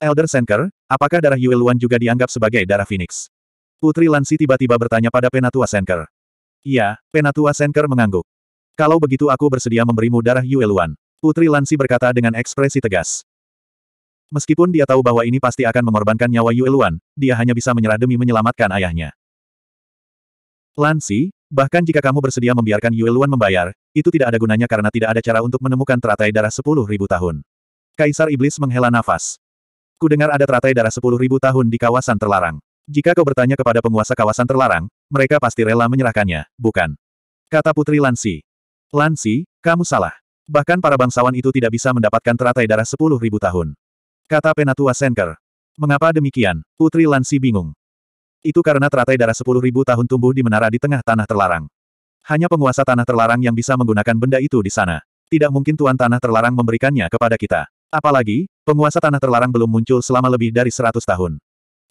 Elder Senker, apakah darah Yue Luan juga dianggap sebagai darah Phoenix? Putri Lansi tiba-tiba bertanya pada Penatua Senker. Iya, Penatua Senker mengangguk. Kalau begitu aku bersedia memberimu darah Yue Luan. Putri Lansi berkata dengan ekspresi tegas. Meskipun dia tahu bahwa ini pasti akan mengorbankan nyawa Yue Luan, dia hanya bisa menyerah demi menyelamatkan ayahnya. Lansi, bahkan jika kamu bersedia membiarkan Yue Luan membayar, itu tidak ada gunanya karena tidak ada cara untuk menemukan teratai darah sepuluh tahun. Kaisar Iblis menghela nafas. Ku dengar ada teratai darah sepuluh ribu tahun di kawasan terlarang. Jika kau bertanya kepada penguasa kawasan terlarang, mereka pasti rela menyerahkannya, bukan? Kata Putri Lansi. Lansi, kamu salah. Bahkan para bangsawan itu tidak bisa mendapatkan teratai darah sepuluh ribu tahun. Kata Penatua Senker. Mengapa demikian? Putri Lansi bingung. Itu karena teratai darah sepuluh ribu tahun tumbuh di menara di tengah tanah terlarang. Hanya penguasa tanah terlarang yang bisa menggunakan benda itu di sana. Tidak mungkin tuan tanah terlarang memberikannya kepada kita. Apalagi, Penguasa tanah terlarang belum muncul selama lebih dari seratus tahun.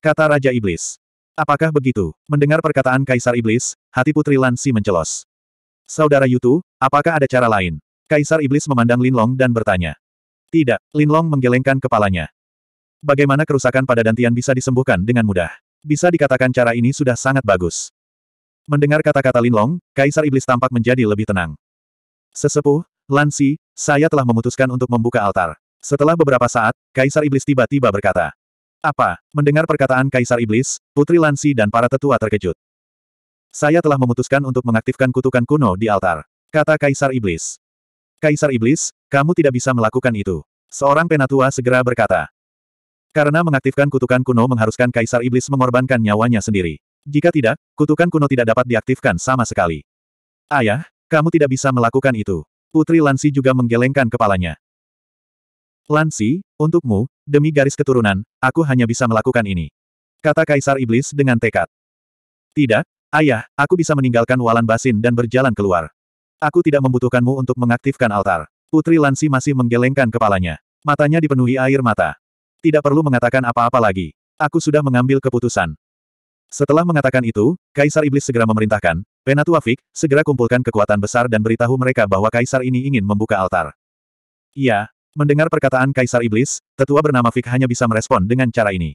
Kata Raja Iblis. Apakah begitu? Mendengar perkataan Kaisar Iblis, hati Putri Lansi mencelos. Saudara Yutu, apakah ada cara lain? Kaisar Iblis memandang Linlong dan bertanya. Tidak, Linlong menggelengkan kepalanya. Bagaimana kerusakan pada dantian bisa disembuhkan dengan mudah? Bisa dikatakan cara ini sudah sangat bagus. Mendengar kata-kata Linlong, Kaisar Iblis tampak menjadi lebih tenang. Sesepuh, Lansi, saya telah memutuskan untuk membuka altar. Setelah beberapa saat, Kaisar Iblis tiba-tiba berkata. Apa? Mendengar perkataan Kaisar Iblis, Putri Lansi dan para tetua terkejut. Saya telah memutuskan untuk mengaktifkan kutukan kuno di altar. Kata Kaisar Iblis. Kaisar Iblis, kamu tidak bisa melakukan itu. Seorang penatua segera berkata. Karena mengaktifkan kutukan kuno mengharuskan Kaisar Iblis mengorbankan nyawanya sendiri. Jika tidak, kutukan kuno tidak dapat diaktifkan sama sekali. Ayah, kamu tidak bisa melakukan itu. Putri Lansi juga menggelengkan kepalanya. Lansi, untukmu, demi garis keturunan, aku hanya bisa melakukan ini. Kata Kaisar Iblis dengan tekad. Tidak, ayah, aku bisa meninggalkan walan basin dan berjalan keluar. Aku tidak membutuhkanmu untuk mengaktifkan altar. Putri Lansi masih menggelengkan kepalanya. Matanya dipenuhi air mata. Tidak perlu mengatakan apa-apa lagi. Aku sudah mengambil keputusan. Setelah mengatakan itu, Kaisar Iblis segera memerintahkan, Penatuafik, segera kumpulkan kekuatan besar dan beritahu mereka bahwa Kaisar ini ingin membuka altar. Iya, Mendengar perkataan Kaisar Iblis, tetua bernama Fik hanya bisa merespon dengan cara ini.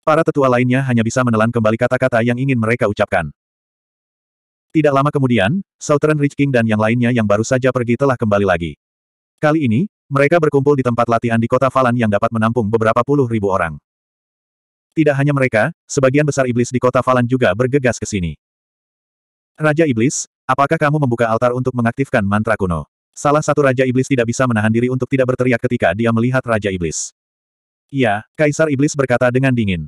Para tetua lainnya hanya bisa menelan kembali kata-kata yang ingin mereka ucapkan. Tidak lama kemudian, Southern Rich King dan yang lainnya yang baru saja pergi telah kembali lagi. Kali ini, mereka berkumpul di tempat latihan di kota Falan yang dapat menampung beberapa puluh ribu orang. Tidak hanya mereka, sebagian besar iblis di kota Falan juga bergegas ke sini. Raja Iblis, apakah kamu membuka altar untuk mengaktifkan mantra kuno? Salah satu Raja Iblis tidak bisa menahan diri untuk tidak berteriak ketika dia melihat Raja Iblis. Iya, Kaisar Iblis berkata dengan dingin.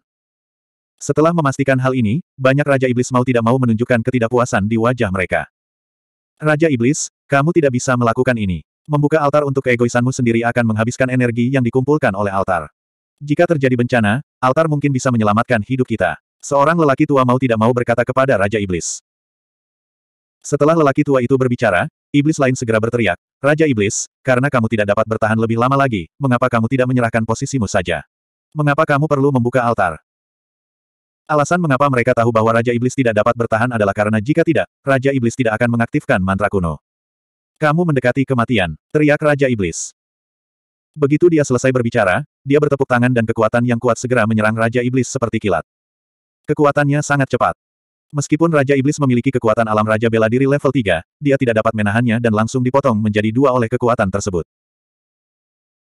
Setelah memastikan hal ini, banyak Raja Iblis mau tidak mau menunjukkan ketidakpuasan di wajah mereka. Raja Iblis, kamu tidak bisa melakukan ini. Membuka altar untuk keegoisanmu sendiri akan menghabiskan energi yang dikumpulkan oleh altar. Jika terjadi bencana, altar mungkin bisa menyelamatkan hidup kita. Seorang lelaki tua mau tidak mau berkata kepada Raja Iblis. Setelah lelaki tua itu berbicara, Iblis lain segera berteriak, Raja Iblis, karena kamu tidak dapat bertahan lebih lama lagi, mengapa kamu tidak menyerahkan posisimu saja? Mengapa kamu perlu membuka altar? Alasan mengapa mereka tahu bahwa Raja Iblis tidak dapat bertahan adalah karena jika tidak, Raja Iblis tidak akan mengaktifkan mantra kuno. Kamu mendekati kematian, teriak Raja Iblis. Begitu dia selesai berbicara, dia bertepuk tangan dan kekuatan yang kuat segera menyerang Raja Iblis seperti kilat. Kekuatannya sangat cepat. Meskipun Raja Iblis memiliki kekuatan alam Raja Bela Diri level 3, dia tidak dapat menahannya dan langsung dipotong menjadi dua oleh kekuatan tersebut.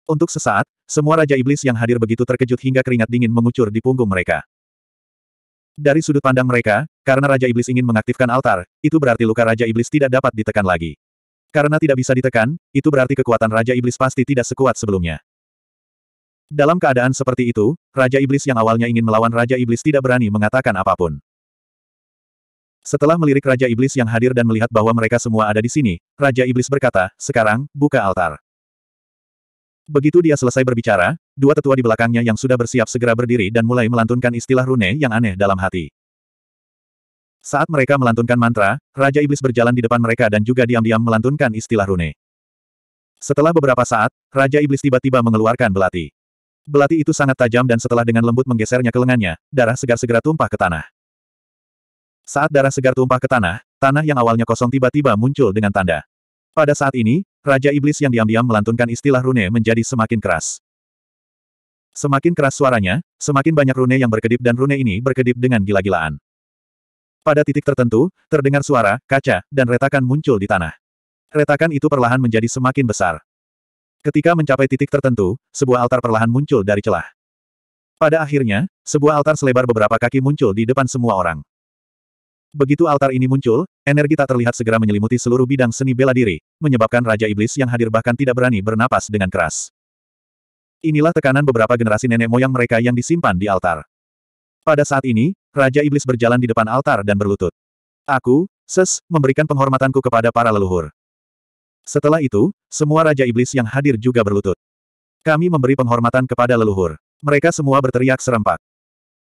Untuk sesaat, semua Raja Iblis yang hadir begitu terkejut hingga keringat dingin mengucur di punggung mereka. Dari sudut pandang mereka, karena Raja Iblis ingin mengaktifkan altar, itu berarti luka Raja Iblis tidak dapat ditekan lagi. Karena tidak bisa ditekan, itu berarti kekuatan Raja Iblis pasti tidak sekuat sebelumnya. Dalam keadaan seperti itu, Raja Iblis yang awalnya ingin melawan Raja Iblis tidak berani mengatakan apapun. Setelah melirik Raja Iblis yang hadir dan melihat bahwa mereka semua ada di sini, Raja Iblis berkata, sekarang, buka altar. Begitu dia selesai berbicara, dua tetua di belakangnya yang sudah bersiap segera berdiri dan mulai melantunkan istilah rune yang aneh dalam hati. Saat mereka melantunkan mantra, Raja Iblis berjalan di depan mereka dan juga diam-diam melantunkan istilah rune. Setelah beberapa saat, Raja Iblis tiba-tiba mengeluarkan belati. Belati itu sangat tajam dan setelah dengan lembut menggesernya ke lengannya, darah segar segera tumpah ke tanah. Saat darah segar tumpah ke tanah, tanah yang awalnya kosong tiba-tiba muncul dengan tanda. Pada saat ini, Raja Iblis yang diam-diam melantunkan istilah rune menjadi semakin keras. Semakin keras suaranya, semakin banyak rune yang berkedip dan rune ini berkedip dengan gila-gilaan. Pada titik tertentu, terdengar suara, kaca, dan retakan muncul di tanah. Retakan itu perlahan menjadi semakin besar. Ketika mencapai titik tertentu, sebuah altar perlahan muncul dari celah. Pada akhirnya, sebuah altar selebar beberapa kaki muncul di depan semua orang. Begitu altar ini muncul, energi tak terlihat segera menyelimuti seluruh bidang seni bela diri, menyebabkan Raja Iblis yang hadir bahkan tidak berani bernapas dengan keras. Inilah tekanan beberapa generasi nenek moyang mereka yang disimpan di altar. Pada saat ini, Raja Iblis berjalan di depan altar dan berlutut. Aku, Ses, memberikan penghormatanku kepada para leluhur. Setelah itu, semua Raja Iblis yang hadir juga berlutut. Kami memberi penghormatan kepada leluhur. Mereka semua berteriak serempak.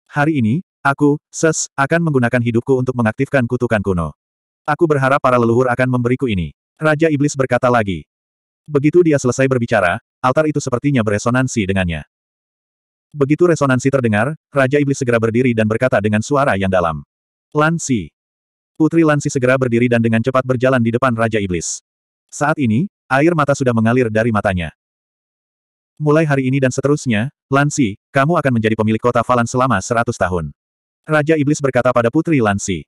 Hari ini, Aku, Ses, akan menggunakan hidupku untuk mengaktifkan kutukan kuno. Aku berharap para leluhur akan memberiku ini. Raja Iblis berkata lagi. Begitu dia selesai berbicara, altar itu sepertinya beresonansi dengannya. Begitu resonansi terdengar, Raja Iblis segera berdiri dan berkata dengan suara yang dalam. Lansi. Putri Lansi segera berdiri dan dengan cepat berjalan di depan Raja Iblis. Saat ini, air mata sudah mengalir dari matanya. Mulai hari ini dan seterusnya, Lansi, kamu akan menjadi pemilik kota Valan selama seratus tahun. Raja Iblis berkata pada Putri Lansi.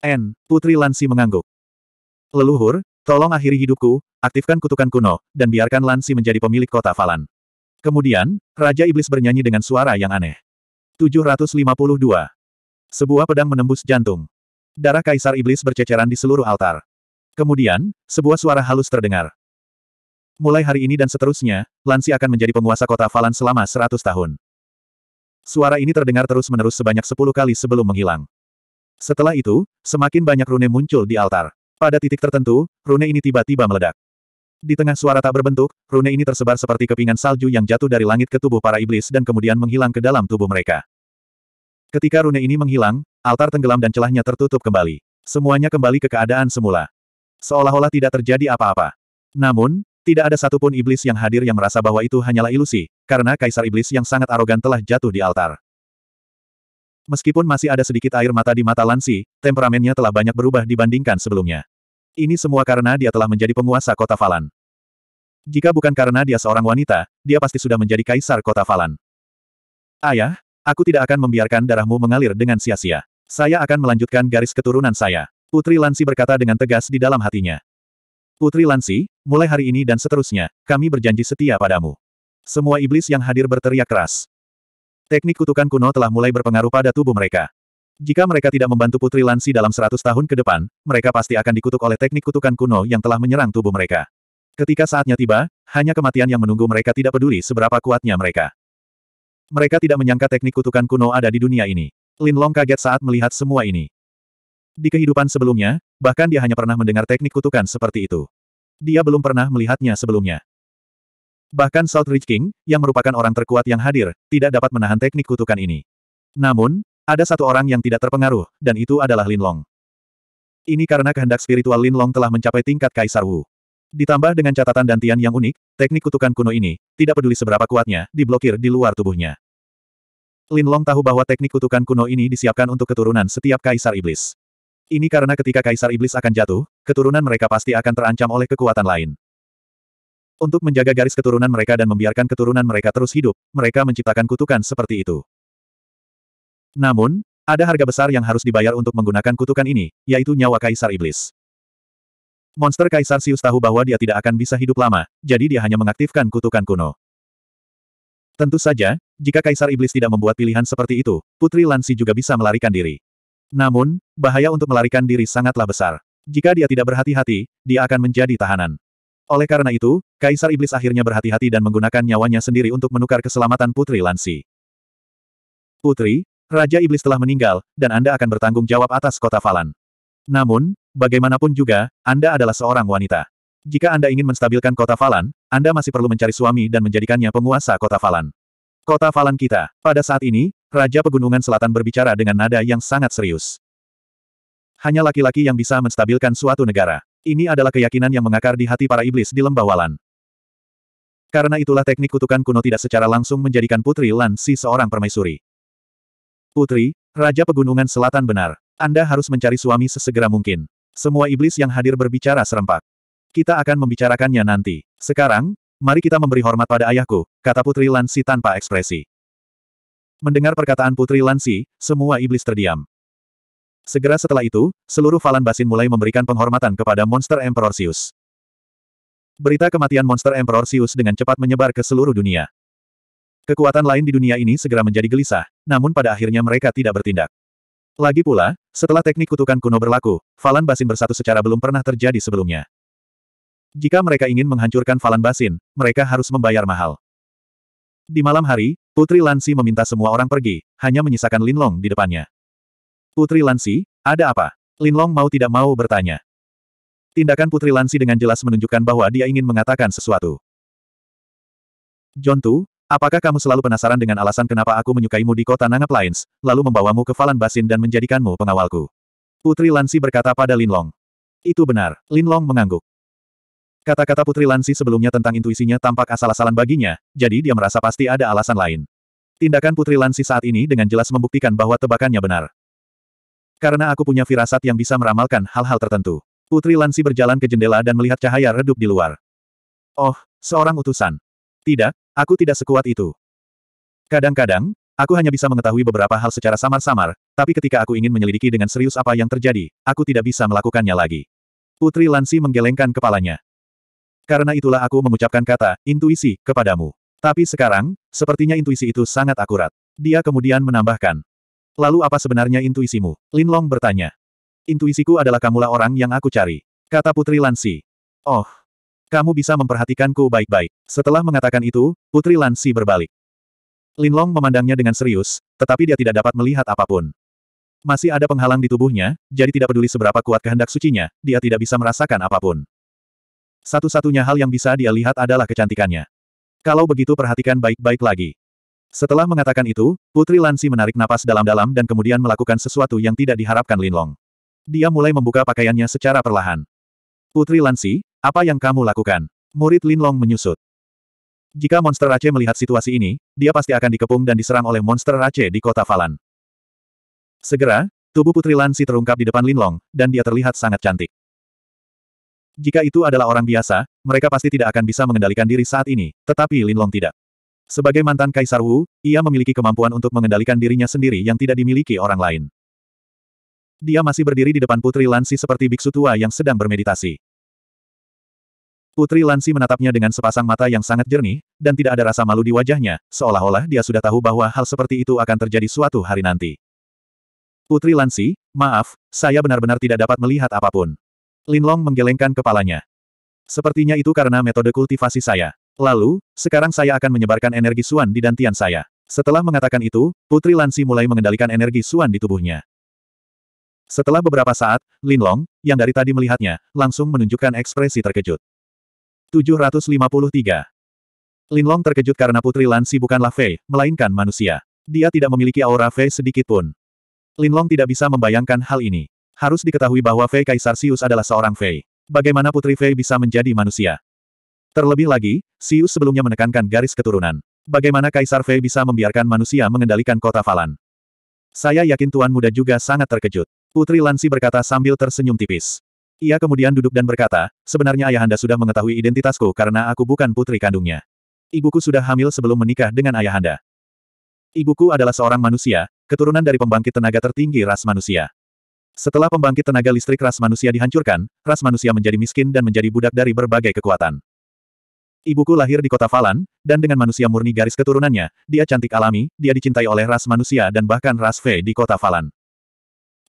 N. Putri Lansi mengangguk. Leluhur, tolong akhiri hidupku, aktifkan kutukan kuno, dan biarkan Lansi menjadi pemilik kota Falan. Kemudian, Raja Iblis bernyanyi dengan suara yang aneh. 752. Sebuah pedang menembus jantung. Darah Kaisar Iblis berceceran di seluruh altar. Kemudian, sebuah suara halus terdengar. Mulai hari ini dan seterusnya, Lansi akan menjadi penguasa kota Falan selama 100 tahun. Suara ini terdengar terus-menerus sebanyak sepuluh kali sebelum menghilang. Setelah itu, semakin banyak rune muncul di altar. Pada titik tertentu, rune ini tiba-tiba meledak. Di tengah suara tak berbentuk, rune ini tersebar seperti kepingan salju yang jatuh dari langit ke tubuh para iblis dan kemudian menghilang ke dalam tubuh mereka. Ketika rune ini menghilang, altar tenggelam dan celahnya tertutup kembali. Semuanya kembali ke keadaan semula. Seolah-olah tidak terjadi apa-apa. Namun, tidak ada satupun iblis yang hadir yang merasa bahwa itu hanyalah ilusi, karena kaisar iblis yang sangat arogan telah jatuh di altar. Meskipun masih ada sedikit air mata di mata Lansi, temperamennya telah banyak berubah dibandingkan sebelumnya. Ini semua karena dia telah menjadi penguasa kota Falan. Jika bukan karena dia seorang wanita, dia pasti sudah menjadi kaisar kota Falan. Ayah, aku tidak akan membiarkan darahmu mengalir dengan sia-sia. Saya akan melanjutkan garis keturunan saya. Putri Lansi berkata dengan tegas di dalam hatinya. Putri Lansi, mulai hari ini dan seterusnya, kami berjanji setia padamu. Semua iblis yang hadir berteriak keras. Teknik kutukan kuno telah mulai berpengaruh pada tubuh mereka. Jika mereka tidak membantu Putri Lansi dalam seratus tahun ke depan, mereka pasti akan dikutuk oleh teknik kutukan kuno yang telah menyerang tubuh mereka. Ketika saatnya tiba, hanya kematian yang menunggu mereka tidak peduli seberapa kuatnya mereka. Mereka tidak menyangka teknik kutukan kuno ada di dunia ini. Lin Long kaget saat melihat semua ini. Di kehidupan sebelumnya, bahkan dia hanya pernah mendengar teknik kutukan seperti itu. Dia belum pernah melihatnya sebelumnya. Bahkan Southridge King, yang merupakan orang terkuat yang hadir, tidak dapat menahan teknik kutukan ini. Namun, ada satu orang yang tidak terpengaruh, dan itu adalah Lin Long. Ini karena kehendak spiritual Lin Long telah mencapai tingkat Kaisar Wu. Ditambah dengan catatan dan dantian yang unik, teknik kutukan kuno ini, tidak peduli seberapa kuatnya, diblokir di luar tubuhnya. Lin Long tahu bahwa teknik kutukan kuno ini disiapkan untuk keturunan setiap Kaisar Iblis. Ini karena ketika Kaisar Iblis akan jatuh, keturunan mereka pasti akan terancam oleh kekuatan lain. Untuk menjaga garis keturunan mereka dan membiarkan keturunan mereka terus hidup, mereka menciptakan kutukan seperti itu. Namun, ada harga besar yang harus dibayar untuk menggunakan kutukan ini, yaitu nyawa Kaisar Iblis. Monster Kaisar Sius tahu bahwa dia tidak akan bisa hidup lama, jadi dia hanya mengaktifkan kutukan kuno. Tentu saja, jika Kaisar Iblis tidak membuat pilihan seperti itu, Putri Lansi juga bisa melarikan diri. Namun, bahaya untuk melarikan diri sangatlah besar. Jika dia tidak berhati-hati, dia akan menjadi tahanan. Oleh karena itu, Kaisar Iblis akhirnya berhati-hati dan menggunakan nyawanya sendiri untuk menukar keselamatan Putri Lansi. Putri, Raja Iblis telah meninggal, dan Anda akan bertanggung jawab atas kota Falan. Namun, bagaimanapun juga, Anda adalah seorang wanita. Jika Anda ingin menstabilkan kota Falan, Anda masih perlu mencari suami dan menjadikannya penguasa kota Falan. Kota Falan kita, pada saat ini, Raja Pegunungan Selatan berbicara dengan nada yang sangat serius. Hanya laki-laki yang bisa menstabilkan suatu negara. Ini adalah keyakinan yang mengakar di hati para iblis di lembah walan. Karena itulah teknik kutukan kuno tidak secara langsung menjadikan Putri Lan Si seorang permaisuri. Putri, Raja Pegunungan Selatan benar. Anda harus mencari suami sesegera mungkin. Semua iblis yang hadir berbicara serempak. Kita akan membicarakannya nanti. Sekarang, mari kita memberi hormat pada ayahku, kata Putri Lan tanpa ekspresi. Mendengar perkataan Putri Lansi, semua iblis terdiam. Segera setelah itu, seluruh Falan Basin mulai memberikan penghormatan kepada Monster Emperor Sius. Berita kematian Monster Emperor Sius dengan cepat menyebar ke seluruh dunia. Kekuatan lain di dunia ini segera menjadi gelisah, namun pada akhirnya mereka tidak bertindak. Lagi pula, setelah teknik kutukan kuno berlaku, Falan Basin bersatu secara belum pernah terjadi sebelumnya. Jika mereka ingin menghancurkan Falan Basin, mereka harus membayar mahal. Di malam hari, Putri Lansi meminta semua orang pergi, hanya menyisakan Linlong di depannya. Putri Lansi, ada apa? Linlong mau tidak mau bertanya. Tindakan Putri Lansi dengan jelas menunjukkan bahwa dia ingin mengatakan sesuatu. John Tu, apakah kamu selalu penasaran dengan alasan kenapa aku menyukaimu di kota Nangap Lines, lalu membawamu ke Falan Basin dan menjadikanmu pengawalku? Putri Lansi berkata pada Linlong. Itu benar, Linlong mengangguk. Kata-kata Putri Lansi sebelumnya tentang intuisinya tampak asal-asalan baginya, jadi dia merasa pasti ada alasan lain. Tindakan Putri Lansi saat ini dengan jelas membuktikan bahwa tebakannya benar. Karena aku punya firasat yang bisa meramalkan hal-hal tertentu. Putri Lansi berjalan ke jendela dan melihat cahaya redup di luar. Oh, seorang utusan. Tidak, aku tidak sekuat itu. Kadang-kadang, aku hanya bisa mengetahui beberapa hal secara samar-samar, tapi ketika aku ingin menyelidiki dengan serius apa yang terjadi, aku tidak bisa melakukannya lagi. Putri Lansi menggelengkan kepalanya. Karena itulah aku mengucapkan kata, intuisi, kepadamu. Tapi sekarang, sepertinya intuisi itu sangat akurat. Dia kemudian menambahkan. Lalu apa sebenarnya intuisimu? Lin Long bertanya. Intuisiku adalah kamulah orang yang aku cari. Kata Putri Lansi. Oh. Kamu bisa memperhatikanku baik-baik. Setelah mengatakan itu, Putri Lansi berbalik. Lin Long memandangnya dengan serius, tetapi dia tidak dapat melihat apapun. Masih ada penghalang di tubuhnya, jadi tidak peduli seberapa kuat kehendak sucinya, dia tidak bisa merasakan apapun. Satu-satunya hal yang bisa dia lihat adalah kecantikannya. Kalau begitu perhatikan baik-baik lagi. Setelah mengatakan itu, Putri Lansi menarik napas dalam-dalam dan kemudian melakukan sesuatu yang tidak diharapkan Linlong. Dia mulai membuka pakaiannya secara perlahan. Putri Lansi, apa yang kamu lakukan? Murid Linlong menyusut. Jika monster Aceh melihat situasi ini, dia pasti akan dikepung dan diserang oleh monster Aceh di kota Falan. Segera, tubuh Putri Lansi terungkap di depan Linlong, dan dia terlihat sangat cantik. Jika itu adalah orang biasa, mereka pasti tidak akan bisa mengendalikan diri saat ini, tetapi Linlong tidak. Sebagai mantan Kaisar Wu, ia memiliki kemampuan untuk mengendalikan dirinya sendiri yang tidak dimiliki orang lain. Dia masih berdiri di depan Putri Lansi seperti biksu tua yang sedang bermeditasi. Putri Lansi menatapnya dengan sepasang mata yang sangat jernih, dan tidak ada rasa malu di wajahnya, seolah-olah dia sudah tahu bahwa hal seperti itu akan terjadi suatu hari nanti. Putri Lansi, maaf, saya benar-benar tidak dapat melihat apapun. Linlong menggelengkan kepalanya. Sepertinya itu karena metode kultivasi saya. Lalu, sekarang saya akan menyebarkan energi Suan di dantian saya. Setelah mengatakan itu, Putri Lansi mulai mengendalikan energi Suan di tubuhnya. Setelah beberapa saat, Linlong, yang dari tadi melihatnya, langsung menunjukkan ekspresi terkejut. 753. Linlong terkejut karena Putri Lansi bukanlah Fei, melainkan manusia. Dia tidak memiliki aura Fei sedikitpun. Linlong tidak bisa membayangkan hal ini. Harus diketahui bahwa Fei Kaisar Sius adalah seorang Fei. Bagaimana putri Fei bisa menjadi manusia? Terlebih lagi, Sius sebelumnya menekankan garis keturunan. Bagaimana Kaisar Fei bisa membiarkan manusia mengendalikan kota Falan? Saya yakin Tuan Muda juga sangat terkejut. Putri Lansi berkata sambil tersenyum tipis. Ia kemudian duduk dan berkata, sebenarnya ayahanda sudah mengetahui identitasku karena aku bukan putri kandungnya. Ibuku sudah hamil sebelum menikah dengan ayahanda. Ibuku adalah seorang manusia, keturunan dari pembangkit tenaga tertinggi ras manusia. Setelah pembangkit tenaga listrik ras manusia dihancurkan, ras manusia menjadi miskin dan menjadi budak dari berbagai kekuatan. Ibuku lahir di kota Falan, dan dengan manusia murni garis keturunannya, dia cantik alami, dia dicintai oleh ras manusia dan bahkan ras V di kota Falan.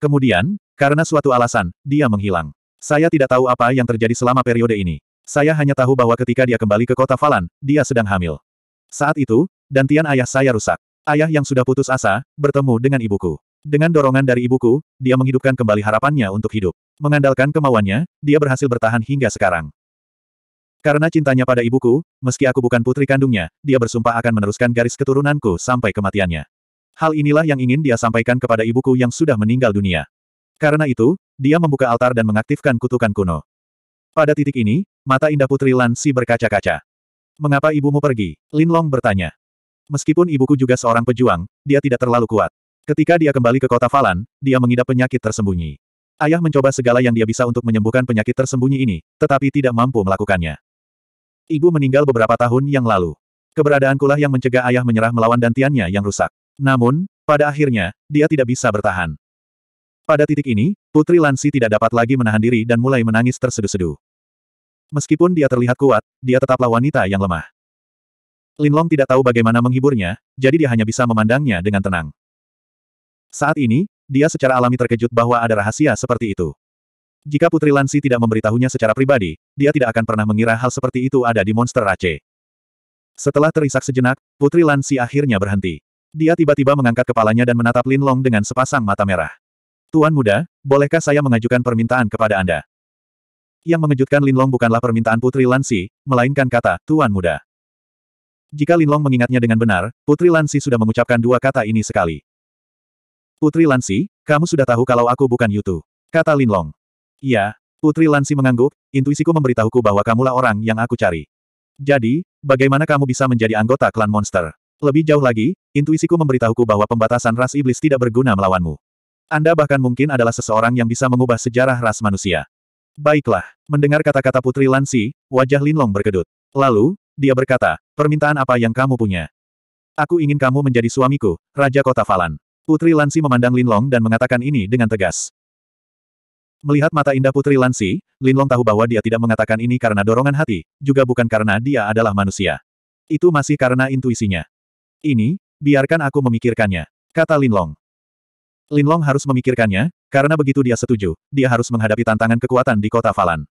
Kemudian, karena suatu alasan, dia menghilang. Saya tidak tahu apa yang terjadi selama periode ini. Saya hanya tahu bahwa ketika dia kembali ke kota Falan, dia sedang hamil. Saat itu, dantian ayah saya rusak. Ayah yang sudah putus asa, bertemu dengan ibuku. Dengan dorongan dari ibuku, dia menghidupkan kembali harapannya untuk hidup. Mengandalkan kemauannya, dia berhasil bertahan hingga sekarang. Karena cintanya pada ibuku, meski aku bukan putri kandungnya, dia bersumpah akan meneruskan garis keturunanku sampai kematiannya. Hal inilah yang ingin dia sampaikan kepada ibuku yang sudah meninggal dunia. Karena itu, dia membuka altar dan mengaktifkan kutukan kuno. Pada titik ini, mata indah putri Lansi berkaca-kaca. Mengapa ibumu pergi? Linlong bertanya. Meskipun ibuku juga seorang pejuang, dia tidak terlalu kuat. Ketika dia kembali ke kota Falan, dia mengidap penyakit tersembunyi. Ayah mencoba segala yang dia bisa untuk menyembuhkan penyakit tersembunyi ini, tetapi tidak mampu melakukannya. Ibu meninggal beberapa tahun yang lalu. Keberadaan kulah yang mencegah ayah menyerah melawan dantiannya yang rusak. Namun, pada akhirnya, dia tidak bisa bertahan. Pada titik ini, Putri Lansi tidak dapat lagi menahan diri dan mulai menangis terseduh-seduh. Meskipun dia terlihat kuat, dia tetaplah wanita yang lemah. Linlong tidak tahu bagaimana menghiburnya, jadi dia hanya bisa memandangnya dengan tenang. Saat ini, dia secara alami terkejut bahwa ada rahasia seperti itu. Jika Putri Lansi tidak memberitahunya secara pribadi, dia tidak akan pernah mengira hal seperti itu ada di monster Rache. Setelah terisak sejenak, Putri Lansi akhirnya berhenti. Dia tiba-tiba mengangkat kepalanya dan menatap Lin Long dengan sepasang mata merah. Tuan muda, bolehkah saya mengajukan permintaan kepada Anda? Yang mengejutkan Lin Long bukanlah permintaan Putri Lansi, melainkan kata, Tuan muda. Jika Lin Long mengingatnya dengan benar, Putri Lansi sudah mengucapkan dua kata ini sekali. Putri Lansi, kamu sudah tahu kalau aku bukan Yutu. Kata Linlong. Iya, Putri Lansi mengangguk, intuisiku memberitahuku bahwa kamulah orang yang aku cari. Jadi, bagaimana kamu bisa menjadi anggota klan monster? Lebih jauh lagi, intuisiku memberitahuku bahwa pembatasan ras iblis tidak berguna melawanmu. Anda bahkan mungkin adalah seseorang yang bisa mengubah sejarah ras manusia. Baiklah, mendengar kata-kata Putri Lansi, wajah Linlong berkedut. Lalu, dia berkata, permintaan apa yang kamu punya? Aku ingin kamu menjadi suamiku, Raja Kota Falan. Putri Lansi memandang Lin Long dan mengatakan ini dengan tegas. Melihat mata indah Putri Lansi, Long tahu bahwa dia tidak mengatakan ini karena dorongan hati, juga bukan karena dia adalah manusia. Itu masih karena intuisinya. Ini, biarkan aku memikirkannya, kata Lin Long. Lin Long harus memikirkannya, karena begitu dia setuju, dia harus menghadapi tantangan kekuatan di kota Falan.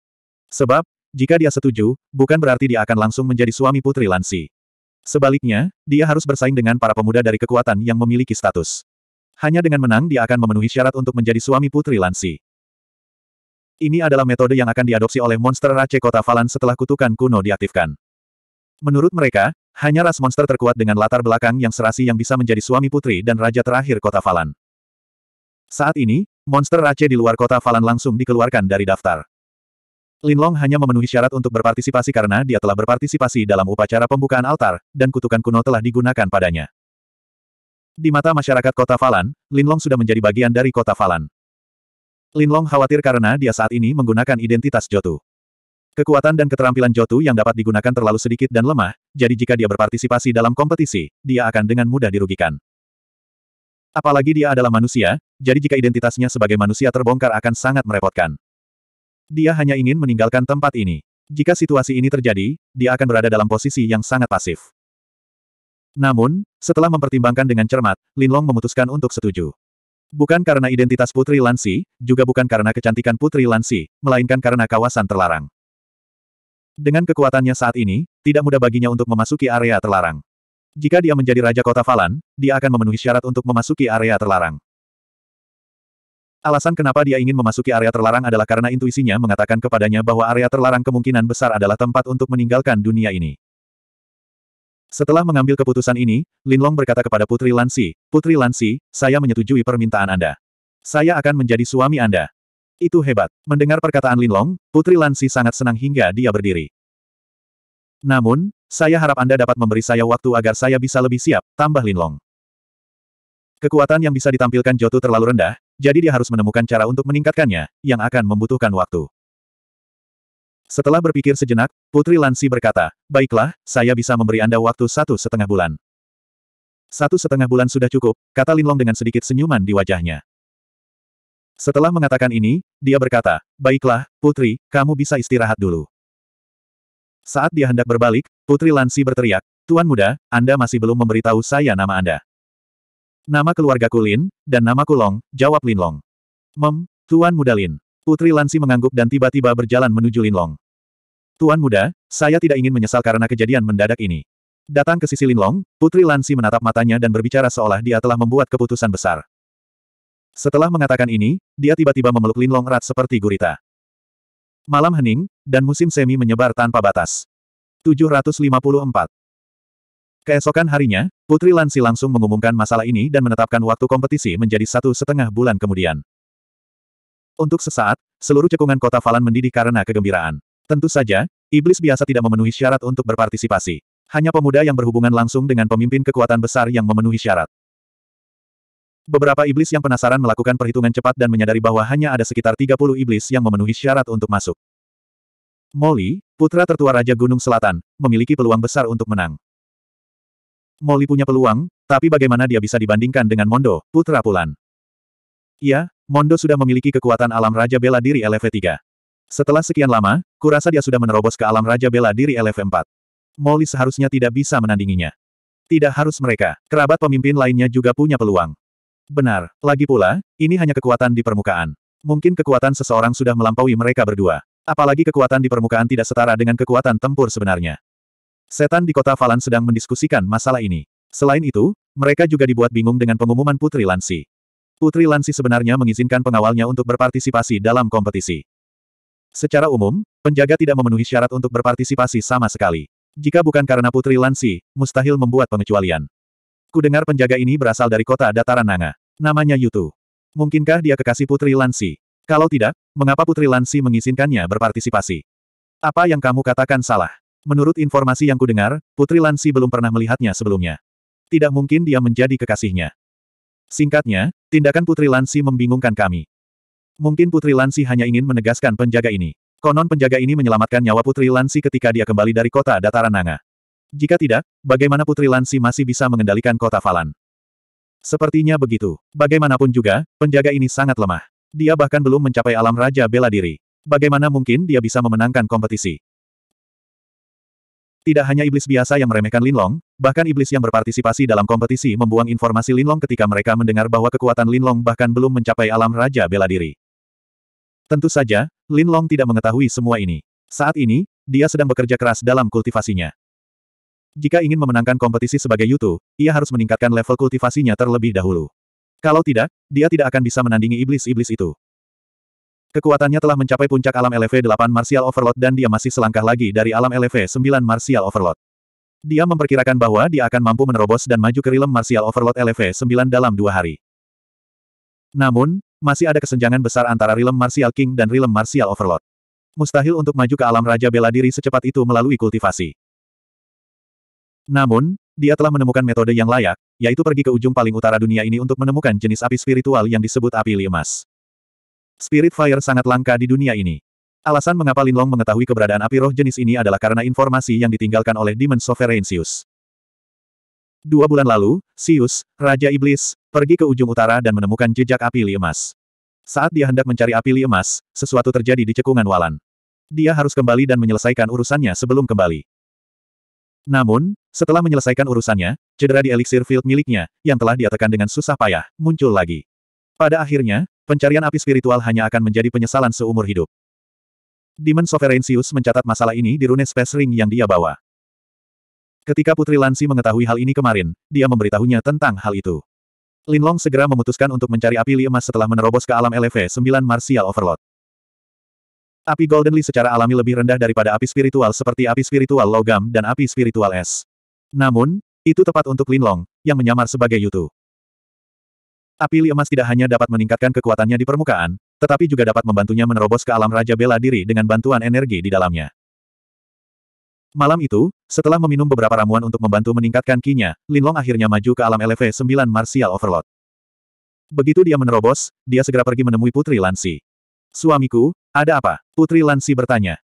Sebab, jika dia setuju, bukan berarti dia akan langsung menjadi suami Putri Lansi. Sebaliknya, dia harus bersaing dengan para pemuda dari kekuatan yang memiliki status. Hanya dengan menang dia akan memenuhi syarat untuk menjadi suami putri Lansi. Ini adalah metode yang akan diadopsi oleh monster Rache Kota Valan setelah kutukan kuno diaktifkan. Menurut mereka, hanya ras monster terkuat dengan latar belakang yang serasi yang bisa menjadi suami putri dan raja terakhir Kota Valan. Saat ini, monster Rache di luar Kota Valan langsung dikeluarkan dari daftar. Linlong hanya memenuhi syarat untuk berpartisipasi karena dia telah berpartisipasi dalam upacara pembukaan altar, dan kutukan kuno telah digunakan padanya. Di mata masyarakat kota Falan, Linlong sudah menjadi bagian dari kota Falan. Linlong khawatir karena dia saat ini menggunakan identitas Jotu. Kekuatan dan keterampilan Jotu yang dapat digunakan terlalu sedikit dan lemah, jadi jika dia berpartisipasi dalam kompetisi, dia akan dengan mudah dirugikan. Apalagi dia adalah manusia, jadi jika identitasnya sebagai manusia terbongkar akan sangat merepotkan. Dia hanya ingin meninggalkan tempat ini. Jika situasi ini terjadi, dia akan berada dalam posisi yang sangat pasif. Namun, setelah mempertimbangkan dengan cermat, Linlong memutuskan untuk setuju. Bukan karena identitas Putri Lansi, juga bukan karena kecantikan Putri Lansi, melainkan karena kawasan terlarang. Dengan kekuatannya saat ini, tidak mudah baginya untuk memasuki area terlarang. Jika dia menjadi Raja Kota Falan, dia akan memenuhi syarat untuk memasuki area terlarang. Alasan kenapa dia ingin memasuki area terlarang adalah karena intuisinya mengatakan kepadanya bahwa area terlarang kemungkinan besar adalah tempat untuk meninggalkan dunia ini. Setelah mengambil keputusan ini, Linlong berkata kepada Putri Lansi, Putri Lansi, saya menyetujui permintaan Anda. Saya akan menjadi suami Anda. Itu hebat. Mendengar perkataan Linlong, Putri Lansi sangat senang hingga dia berdiri. Namun, saya harap Anda dapat memberi saya waktu agar saya bisa lebih siap, tambah Linlong. Kekuatan yang bisa ditampilkan Jotu terlalu rendah, jadi dia harus menemukan cara untuk meningkatkannya, yang akan membutuhkan waktu. Setelah berpikir sejenak, Putri Lansi berkata, Baiklah, saya bisa memberi Anda waktu satu setengah bulan. Satu setengah bulan sudah cukup, kata Linlong dengan sedikit senyuman di wajahnya. Setelah mengatakan ini, dia berkata, Baiklah, Putri, kamu bisa istirahat dulu. Saat dia hendak berbalik, Putri Lansi berteriak, Tuan muda, Anda masih belum memberitahu saya nama Anda. Nama keluarga kulin, dan namaku Long, jawab Linlong. Mem, Tuan muda Lin. Putri Lansi mengangguk dan tiba-tiba berjalan menuju Linlong. Tuan muda, saya tidak ingin menyesal karena kejadian mendadak ini. Datang ke sisi Linlong, Putri Lansi menatap matanya dan berbicara seolah dia telah membuat keputusan besar. Setelah mengatakan ini, dia tiba-tiba memeluk Linlong erat seperti gurita. Malam hening, dan musim semi menyebar tanpa batas. 754. Keesokan harinya, Putri Lansi langsung mengumumkan masalah ini dan menetapkan waktu kompetisi menjadi satu setengah bulan kemudian. Untuk sesaat, seluruh cekungan kota Falan mendidih karena kegembiraan. Tentu saja, iblis biasa tidak memenuhi syarat untuk berpartisipasi. Hanya pemuda yang berhubungan langsung dengan pemimpin kekuatan besar yang memenuhi syarat. Beberapa iblis yang penasaran melakukan perhitungan cepat dan menyadari bahwa hanya ada sekitar 30 iblis yang memenuhi syarat untuk masuk. Molly, putra tertua Raja Gunung Selatan, memiliki peluang besar untuk menang. Molly punya peluang, tapi bagaimana dia bisa dibandingkan dengan Mondo, putra Pulan? Ya. Mondo sudah memiliki kekuatan alam Raja Bela Diri LV3. Setelah sekian lama, kurasa dia sudah menerobos ke alam Raja Bela Diri LV4. Molly seharusnya tidak bisa menandinginya. Tidak harus mereka, kerabat pemimpin lainnya juga punya peluang. Benar, lagi pula, ini hanya kekuatan di permukaan. Mungkin kekuatan seseorang sudah melampaui mereka berdua. Apalagi kekuatan di permukaan tidak setara dengan kekuatan tempur sebenarnya. Setan di kota Valan sedang mendiskusikan masalah ini. Selain itu, mereka juga dibuat bingung dengan pengumuman Putri Lansi. Putri Lansi sebenarnya mengizinkan pengawalnya untuk berpartisipasi dalam kompetisi. Secara umum, penjaga tidak memenuhi syarat untuk berpartisipasi sama sekali. Jika bukan karena Putri Lansi, mustahil membuat pengecualian. Kudengar penjaga ini berasal dari kota dataran Nanga. Namanya Yutu. Mungkinkah dia kekasih Putri Lansi? Kalau tidak, mengapa Putri Lansi mengizinkannya berpartisipasi? Apa yang kamu katakan salah? Menurut informasi yang kudengar, Putri Lansi belum pernah melihatnya sebelumnya. Tidak mungkin dia menjadi kekasihnya. Singkatnya, tindakan Putri Lansi membingungkan kami. Mungkin Putri Lansi hanya ingin menegaskan penjaga ini. Konon penjaga ini menyelamatkan nyawa Putri Lansi ketika dia kembali dari kota Dataran Nanga. Jika tidak, bagaimana Putri Lansi masih bisa mengendalikan kota Falan? Sepertinya begitu. Bagaimanapun juga, penjaga ini sangat lemah. Dia bahkan belum mencapai alam Raja Bela Diri. Bagaimana mungkin dia bisa memenangkan kompetisi? Tidak hanya iblis biasa yang meremehkan Linlong, bahkan iblis yang berpartisipasi dalam kompetisi membuang informasi Linlong ketika mereka mendengar bahwa kekuatan Linlong bahkan belum mencapai alam Raja Bela Diri. Tentu saja, Linlong tidak mengetahui semua ini. Saat ini, dia sedang bekerja keras dalam kultivasinya. Jika ingin memenangkan kompetisi sebagai Yutu, ia harus meningkatkan level kultivasinya terlebih dahulu. Kalau tidak, dia tidak akan bisa menandingi iblis-iblis itu. Kekuatannya telah mencapai puncak alam LV-8 Martial Overload dan dia masih selangkah lagi dari alam LV-9 Martial Overload. Dia memperkirakan bahwa dia akan mampu menerobos dan maju ke rilem Martial Overload LV-9 dalam dua hari. Namun, masih ada kesenjangan besar antara rilem Martial King dan rilem Martial Overload. Mustahil untuk maju ke alam Raja Bela Diri secepat itu melalui kultivasi. Namun, dia telah menemukan metode yang layak, yaitu pergi ke ujung paling utara dunia ini untuk menemukan jenis api spiritual yang disebut api emas. Spirit Fire sangat langka di dunia ini. Alasan mengapa Linlong mengetahui keberadaan api roh jenis ini adalah karena informasi yang ditinggalkan oleh Demon Sovereign Sius. Dua bulan lalu, Sius, Raja Iblis, pergi ke ujung utara dan menemukan jejak api li emas. Saat dia hendak mencari api li emas, sesuatu terjadi di cekungan Walan. Dia harus kembali dan menyelesaikan urusannya sebelum kembali. Namun, setelah menyelesaikan urusannya, cedera di elixir field miliknya, yang telah dia tekan dengan susah payah, muncul lagi. Pada akhirnya, Pencarian api spiritual hanya akan menjadi penyesalan seumur hidup. Demon Sovereign mencatat masalah ini di rune Space Ring yang dia bawa. Ketika Putri Lansi mengetahui hal ini kemarin, dia memberitahunya tentang hal itu. Lin Long segera memutuskan untuk mencari api Li emas setelah menerobos ke alam LV 9 Martial Overlord. Api Golden Li secara alami lebih rendah daripada api spiritual seperti api spiritual logam dan api spiritual es. Namun, itu tepat untuk Lin Long yang menyamar sebagai Yutu. Api emas tidak hanya dapat meningkatkan kekuatannya di permukaan, tetapi juga dapat membantunya menerobos ke alam Raja Bela Diri dengan bantuan energi di dalamnya. Malam itu, setelah meminum beberapa ramuan untuk membantu meningkatkan kinya, Linlong akhirnya maju ke alam LV 9 Martial Overlord. Begitu dia menerobos, dia segera pergi menemui Putri Lansi. Suamiku, ada apa? Putri Lansi bertanya.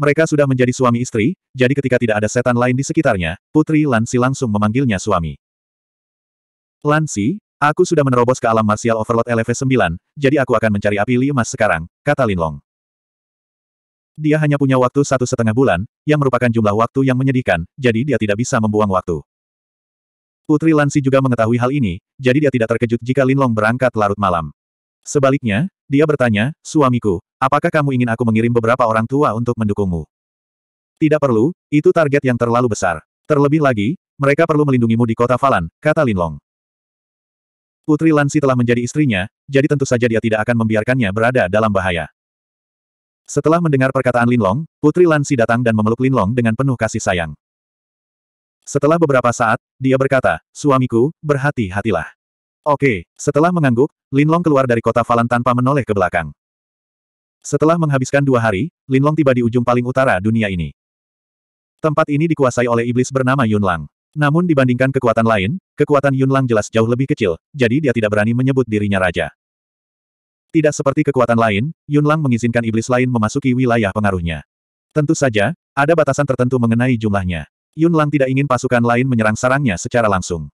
Mereka sudah menjadi suami istri, jadi ketika tidak ada setan lain di sekitarnya, Putri Lansi langsung memanggilnya suami. Lansi, Aku sudah menerobos ke alam martial overload LV9, jadi aku akan mencari api emas sekarang, kata Linlong. Dia hanya punya waktu satu setengah bulan, yang merupakan jumlah waktu yang menyedihkan, jadi dia tidak bisa membuang waktu. Putri Lansi juga mengetahui hal ini, jadi dia tidak terkejut jika Linlong berangkat larut malam. Sebaliknya, dia bertanya, suamiku, apakah kamu ingin aku mengirim beberapa orang tua untuk mendukungmu? Tidak perlu, itu target yang terlalu besar. Terlebih lagi, mereka perlu melindungimu di kota Falan, kata Linlong. Putri Lansi telah menjadi istrinya, jadi tentu saja dia tidak akan membiarkannya berada dalam bahaya. Setelah mendengar perkataan Linlong, Putri Lansi datang dan memeluk Linlong dengan penuh kasih sayang. Setelah beberapa saat, dia berkata, suamiku, berhati-hatilah. Oke, setelah mengangguk, Linlong keluar dari kota Falan tanpa menoleh ke belakang. Setelah menghabiskan dua hari, Linlong tiba di ujung paling utara dunia ini. Tempat ini dikuasai oleh iblis bernama Yunlang. Namun dibandingkan kekuatan lain, kekuatan Yunlang jelas jauh lebih kecil, jadi dia tidak berani menyebut dirinya raja. Tidak seperti kekuatan lain, Yunlang mengizinkan iblis lain memasuki wilayah pengaruhnya. Tentu saja, ada batasan tertentu mengenai jumlahnya. Yunlang tidak ingin pasukan lain menyerang sarangnya secara langsung.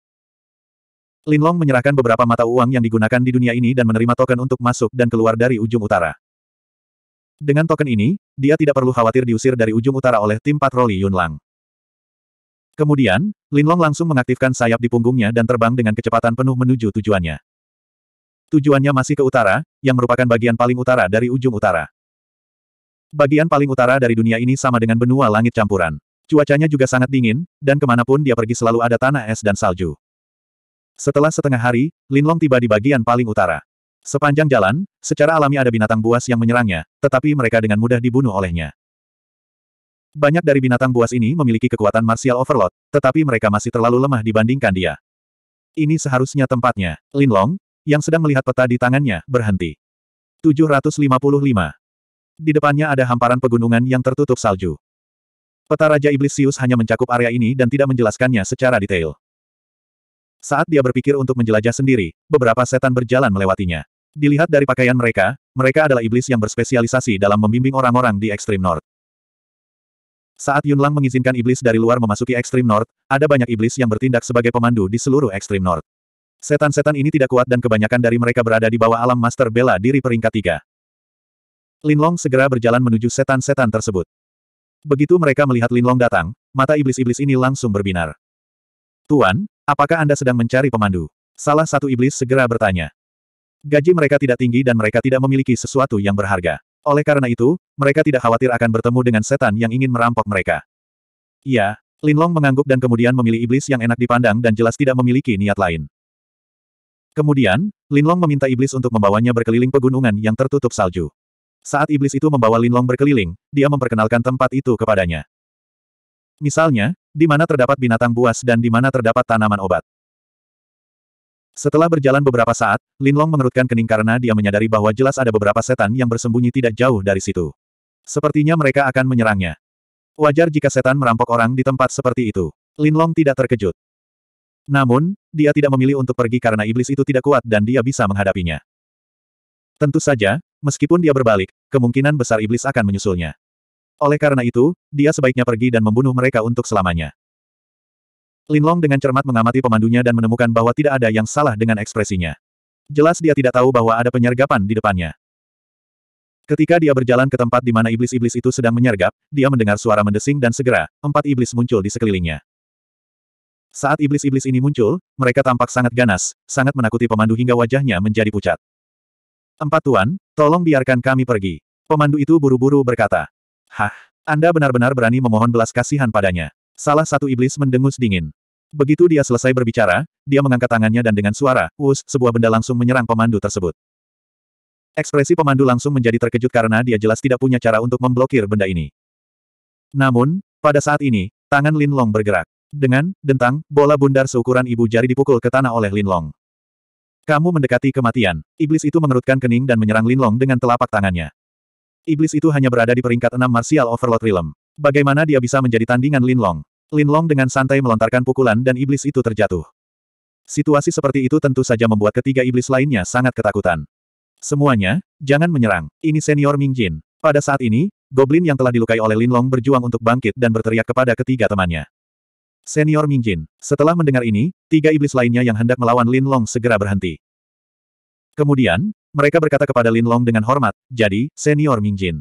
Linlong menyerahkan beberapa mata uang yang digunakan di dunia ini dan menerima token untuk masuk dan keluar dari ujung utara. Dengan token ini, dia tidak perlu khawatir diusir dari ujung utara oleh tim patroli Yunlang. Kemudian, Linlong langsung mengaktifkan sayap di punggungnya dan terbang dengan kecepatan penuh menuju tujuannya. Tujuannya masih ke utara, yang merupakan bagian paling utara dari ujung utara. Bagian paling utara dari dunia ini sama dengan benua langit campuran. Cuacanya juga sangat dingin, dan kemanapun dia pergi selalu ada tanah es dan salju. Setelah setengah hari, Linlong tiba di bagian paling utara. Sepanjang jalan, secara alami ada binatang buas yang menyerangnya, tetapi mereka dengan mudah dibunuh olehnya. Banyak dari binatang buas ini memiliki kekuatan martial overload, tetapi mereka masih terlalu lemah dibandingkan dia. Ini seharusnya tempatnya. Lin Long, yang sedang melihat peta di tangannya, berhenti. 755. Di depannya ada hamparan pegunungan yang tertutup salju. Peta Raja Iblis Sius hanya mencakup area ini dan tidak menjelaskannya secara detail. Saat dia berpikir untuk menjelajah sendiri, beberapa setan berjalan melewatinya. Dilihat dari pakaian mereka, mereka adalah iblis yang berspesialisasi dalam membimbing orang-orang di ekstrim North. Saat Yun mengizinkan iblis dari luar memasuki Ekstrim North, ada banyak iblis yang bertindak sebagai pemandu di seluruh Ekstrim North. Setan-setan ini tidak kuat dan kebanyakan dari mereka berada di bawah alam master bela diri peringkat tiga. Linlong segera berjalan menuju setan-setan tersebut. Begitu mereka melihat Linlong datang, mata iblis-iblis ini langsung berbinar. Tuan, apakah Anda sedang mencari pemandu? Salah satu iblis segera bertanya. Gaji mereka tidak tinggi dan mereka tidak memiliki sesuatu yang berharga. Oleh karena itu, mereka tidak khawatir akan bertemu dengan setan yang ingin merampok mereka. Iya, Linlong mengangguk dan kemudian memilih iblis yang enak dipandang dan jelas tidak memiliki niat lain. Kemudian, Linlong meminta iblis untuk membawanya berkeliling pegunungan yang tertutup salju. Saat iblis itu membawa Linlong berkeliling, dia memperkenalkan tempat itu kepadanya. Misalnya, di mana terdapat binatang buas dan di mana terdapat tanaman obat. Setelah berjalan beberapa saat, Linlong mengerutkan kening karena dia menyadari bahwa jelas ada beberapa setan yang bersembunyi tidak jauh dari situ. Sepertinya mereka akan menyerangnya. Wajar jika setan merampok orang di tempat seperti itu. Linlong tidak terkejut. Namun, dia tidak memilih untuk pergi karena iblis itu tidak kuat dan dia bisa menghadapinya. Tentu saja, meskipun dia berbalik, kemungkinan besar iblis akan menyusulnya. Oleh karena itu, dia sebaiknya pergi dan membunuh mereka untuk selamanya. Linlong dengan cermat mengamati pemandunya dan menemukan bahwa tidak ada yang salah dengan ekspresinya. Jelas dia tidak tahu bahwa ada penyergapan di depannya. Ketika dia berjalan ke tempat di mana iblis-iblis itu sedang menyergap, dia mendengar suara mendesing dan segera, empat iblis muncul di sekelilingnya. Saat iblis-iblis ini muncul, mereka tampak sangat ganas, sangat menakuti pemandu hingga wajahnya menjadi pucat. Empat tuan, tolong biarkan kami pergi. Pemandu itu buru-buru berkata. Hah, Anda benar-benar berani memohon belas kasihan padanya. Salah satu iblis mendengus dingin. Begitu dia selesai berbicara, dia mengangkat tangannya dan dengan suara, us, sebuah benda langsung menyerang pemandu tersebut. Ekspresi pemandu langsung menjadi terkejut karena dia jelas tidak punya cara untuk memblokir benda ini. Namun, pada saat ini, tangan Lin Long bergerak. Dengan, dentang, bola bundar seukuran ibu jari dipukul ke tanah oleh Lin Long. Kamu mendekati kematian. Iblis itu mengerutkan kening dan menyerang Lin Long dengan telapak tangannya. Iblis itu hanya berada di peringkat 6 Martial Overlord Realm. Bagaimana dia bisa menjadi tandingan Lin Long? Lin Long dengan santai melontarkan pukulan dan iblis itu terjatuh. Situasi seperti itu tentu saja membuat ketiga iblis lainnya sangat ketakutan. Semuanya, jangan menyerang. Ini senior Ming Jin. Pada saat ini, goblin yang telah dilukai oleh Lin Long berjuang untuk bangkit dan berteriak kepada ketiga temannya. Senior Ming Jin. setelah mendengar ini, tiga iblis lainnya yang hendak melawan Lin Long segera berhenti. Kemudian, mereka berkata kepada Lin Long dengan hormat, "Jadi, Senior Ming Jin.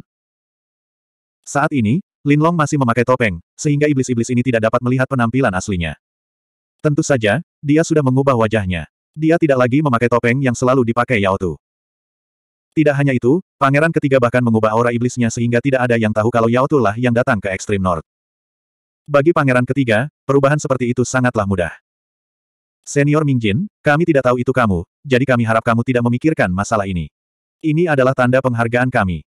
saat ini, Linlong masih memakai topeng, sehingga iblis-iblis ini tidak dapat melihat penampilan aslinya. Tentu saja, dia sudah mengubah wajahnya. Dia tidak lagi memakai topeng yang selalu dipakai Yao Tu. Tidak hanya itu, pangeran ketiga bahkan mengubah aura iblisnya sehingga tidak ada yang tahu kalau Yao Tu lah yang datang ke Ekstrim North. Bagi pangeran ketiga, perubahan seperti itu sangatlah mudah. Senior Ming Jin, kami tidak tahu itu kamu, jadi kami harap kamu tidak memikirkan masalah ini. Ini adalah tanda penghargaan kami.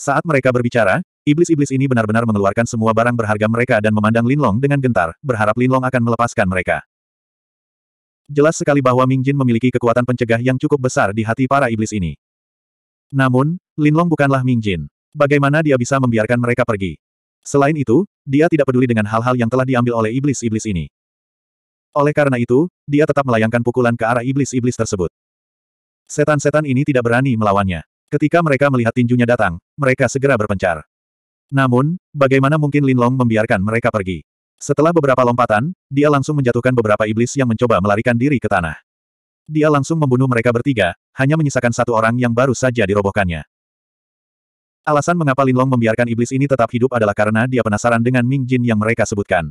Saat mereka berbicara, Iblis-iblis ini benar-benar mengeluarkan semua barang berharga mereka dan memandang Linlong dengan gentar, berharap Linlong akan melepaskan mereka. Jelas sekali bahwa Ming Jin memiliki kekuatan pencegah yang cukup besar di hati para iblis ini. Namun, Linlong bukanlah Ming Jin. Bagaimana dia bisa membiarkan mereka pergi? Selain itu, dia tidak peduli dengan hal-hal yang telah diambil oleh iblis-iblis ini. Oleh karena itu, dia tetap melayangkan pukulan ke arah iblis-iblis tersebut. Setan-setan ini tidak berani melawannya. Ketika mereka melihat tinjunya datang, mereka segera berpencar. Namun, bagaimana mungkin Linlong membiarkan mereka pergi? Setelah beberapa lompatan, dia langsung menjatuhkan beberapa iblis yang mencoba melarikan diri ke tanah. Dia langsung membunuh mereka bertiga, hanya menyisakan satu orang yang baru saja dirobohkannya. Alasan mengapa Linlong membiarkan iblis ini tetap hidup adalah karena dia penasaran dengan Ming Jin yang mereka sebutkan.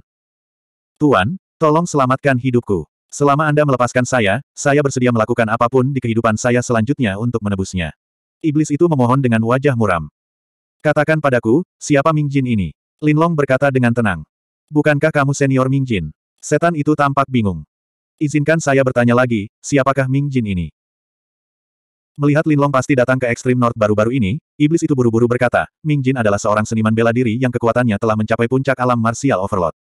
Tuan, tolong selamatkan hidupku. Selama Anda melepaskan saya, saya bersedia melakukan apapun di kehidupan saya selanjutnya untuk menebusnya. Iblis itu memohon dengan wajah muram. Katakan padaku, siapa Ming Jin ini? Linlong berkata dengan tenang. Bukankah kamu senior Ming Jin? Setan itu tampak bingung. Izinkan saya bertanya lagi, siapakah Ming Jin ini? Melihat Linlong pasti datang ke Ekstrim North baru-baru ini, iblis itu buru-buru berkata, Ming Jin adalah seorang seniman bela diri yang kekuatannya telah mencapai puncak alam martial overload.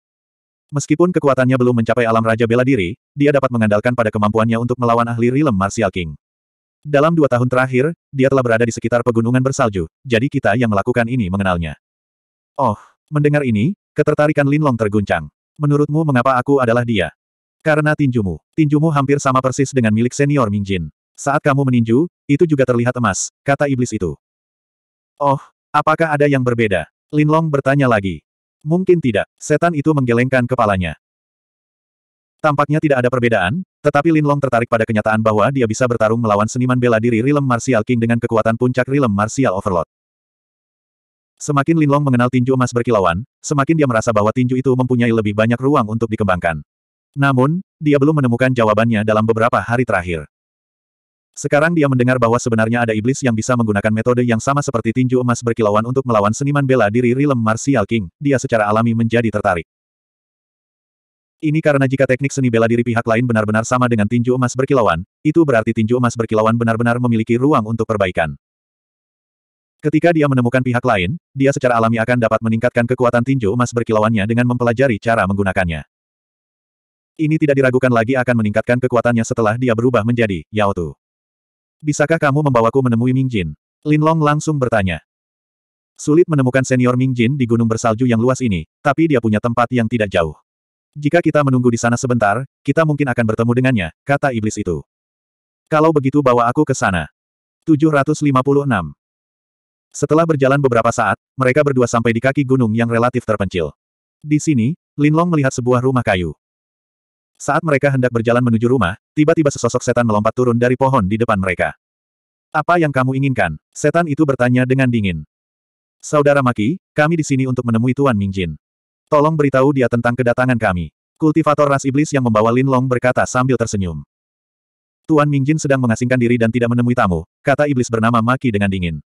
Meskipun kekuatannya belum mencapai alam raja bela diri, dia dapat mengandalkan pada kemampuannya untuk melawan ahli rilem Martial King. Dalam dua tahun terakhir, dia telah berada di sekitar pegunungan bersalju, jadi kita yang melakukan ini mengenalnya. Oh, mendengar ini, ketertarikan Linlong terguncang. Menurutmu mengapa aku adalah dia? Karena tinjumu. Tinjumu hampir sama persis dengan milik senior Ming Jin. Saat kamu meninju, itu juga terlihat emas, kata iblis itu. Oh, apakah ada yang berbeda? Linlong bertanya lagi. Mungkin tidak, setan itu menggelengkan kepalanya. Tampaknya tidak ada perbedaan, tetapi Lin Long tertarik pada kenyataan bahwa dia bisa bertarung melawan seniman bela diri Rilem Martial King dengan kekuatan puncak Rilem Martial Overlord. Semakin Lin Long mengenal tinju emas berkilauan, semakin dia merasa bahwa tinju itu mempunyai lebih banyak ruang untuk dikembangkan. Namun, dia belum menemukan jawabannya dalam beberapa hari terakhir. Sekarang dia mendengar bahwa sebenarnya ada iblis yang bisa menggunakan metode yang sama seperti tinju emas berkilauan untuk melawan seniman bela diri Rilem Martial King, dia secara alami menjadi tertarik. Ini karena jika teknik seni bela diri pihak lain benar-benar sama dengan tinju emas berkilauan, itu berarti tinju emas berkilauan benar-benar memiliki ruang untuk perbaikan. Ketika dia menemukan pihak lain, dia secara alami akan dapat meningkatkan kekuatan tinju emas berkilauannya dengan mempelajari cara menggunakannya. Ini tidak diragukan lagi akan meningkatkan kekuatannya setelah dia berubah menjadi Yao Tu. Bisakah kamu membawaku menemui Ming Jin? Lin Long langsung bertanya. Sulit menemukan senior Ming Jin di gunung bersalju yang luas ini, tapi dia punya tempat yang tidak jauh. Jika kita menunggu di sana sebentar, kita mungkin akan bertemu dengannya, kata iblis itu. Kalau begitu bawa aku ke sana. 756. Setelah berjalan beberapa saat, mereka berdua sampai di kaki gunung yang relatif terpencil. Di sini, Lin Long melihat sebuah rumah kayu. Saat mereka hendak berjalan menuju rumah, tiba-tiba sesosok setan melompat turun dari pohon di depan mereka. Apa yang kamu inginkan? Setan itu bertanya dengan dingin. Saudara Maki, kami di sini untuk menemui Tuan Mingjin. Tolong beritahu dia tentang kedatangan kami. Kultivator ras iblis yang membawa Lin Long berkata sambil tersenyum. Tuan Mingjin sedang mengasingkan diri dan tidak menemui tamu, kata iblis bernama Maki dengan dingin.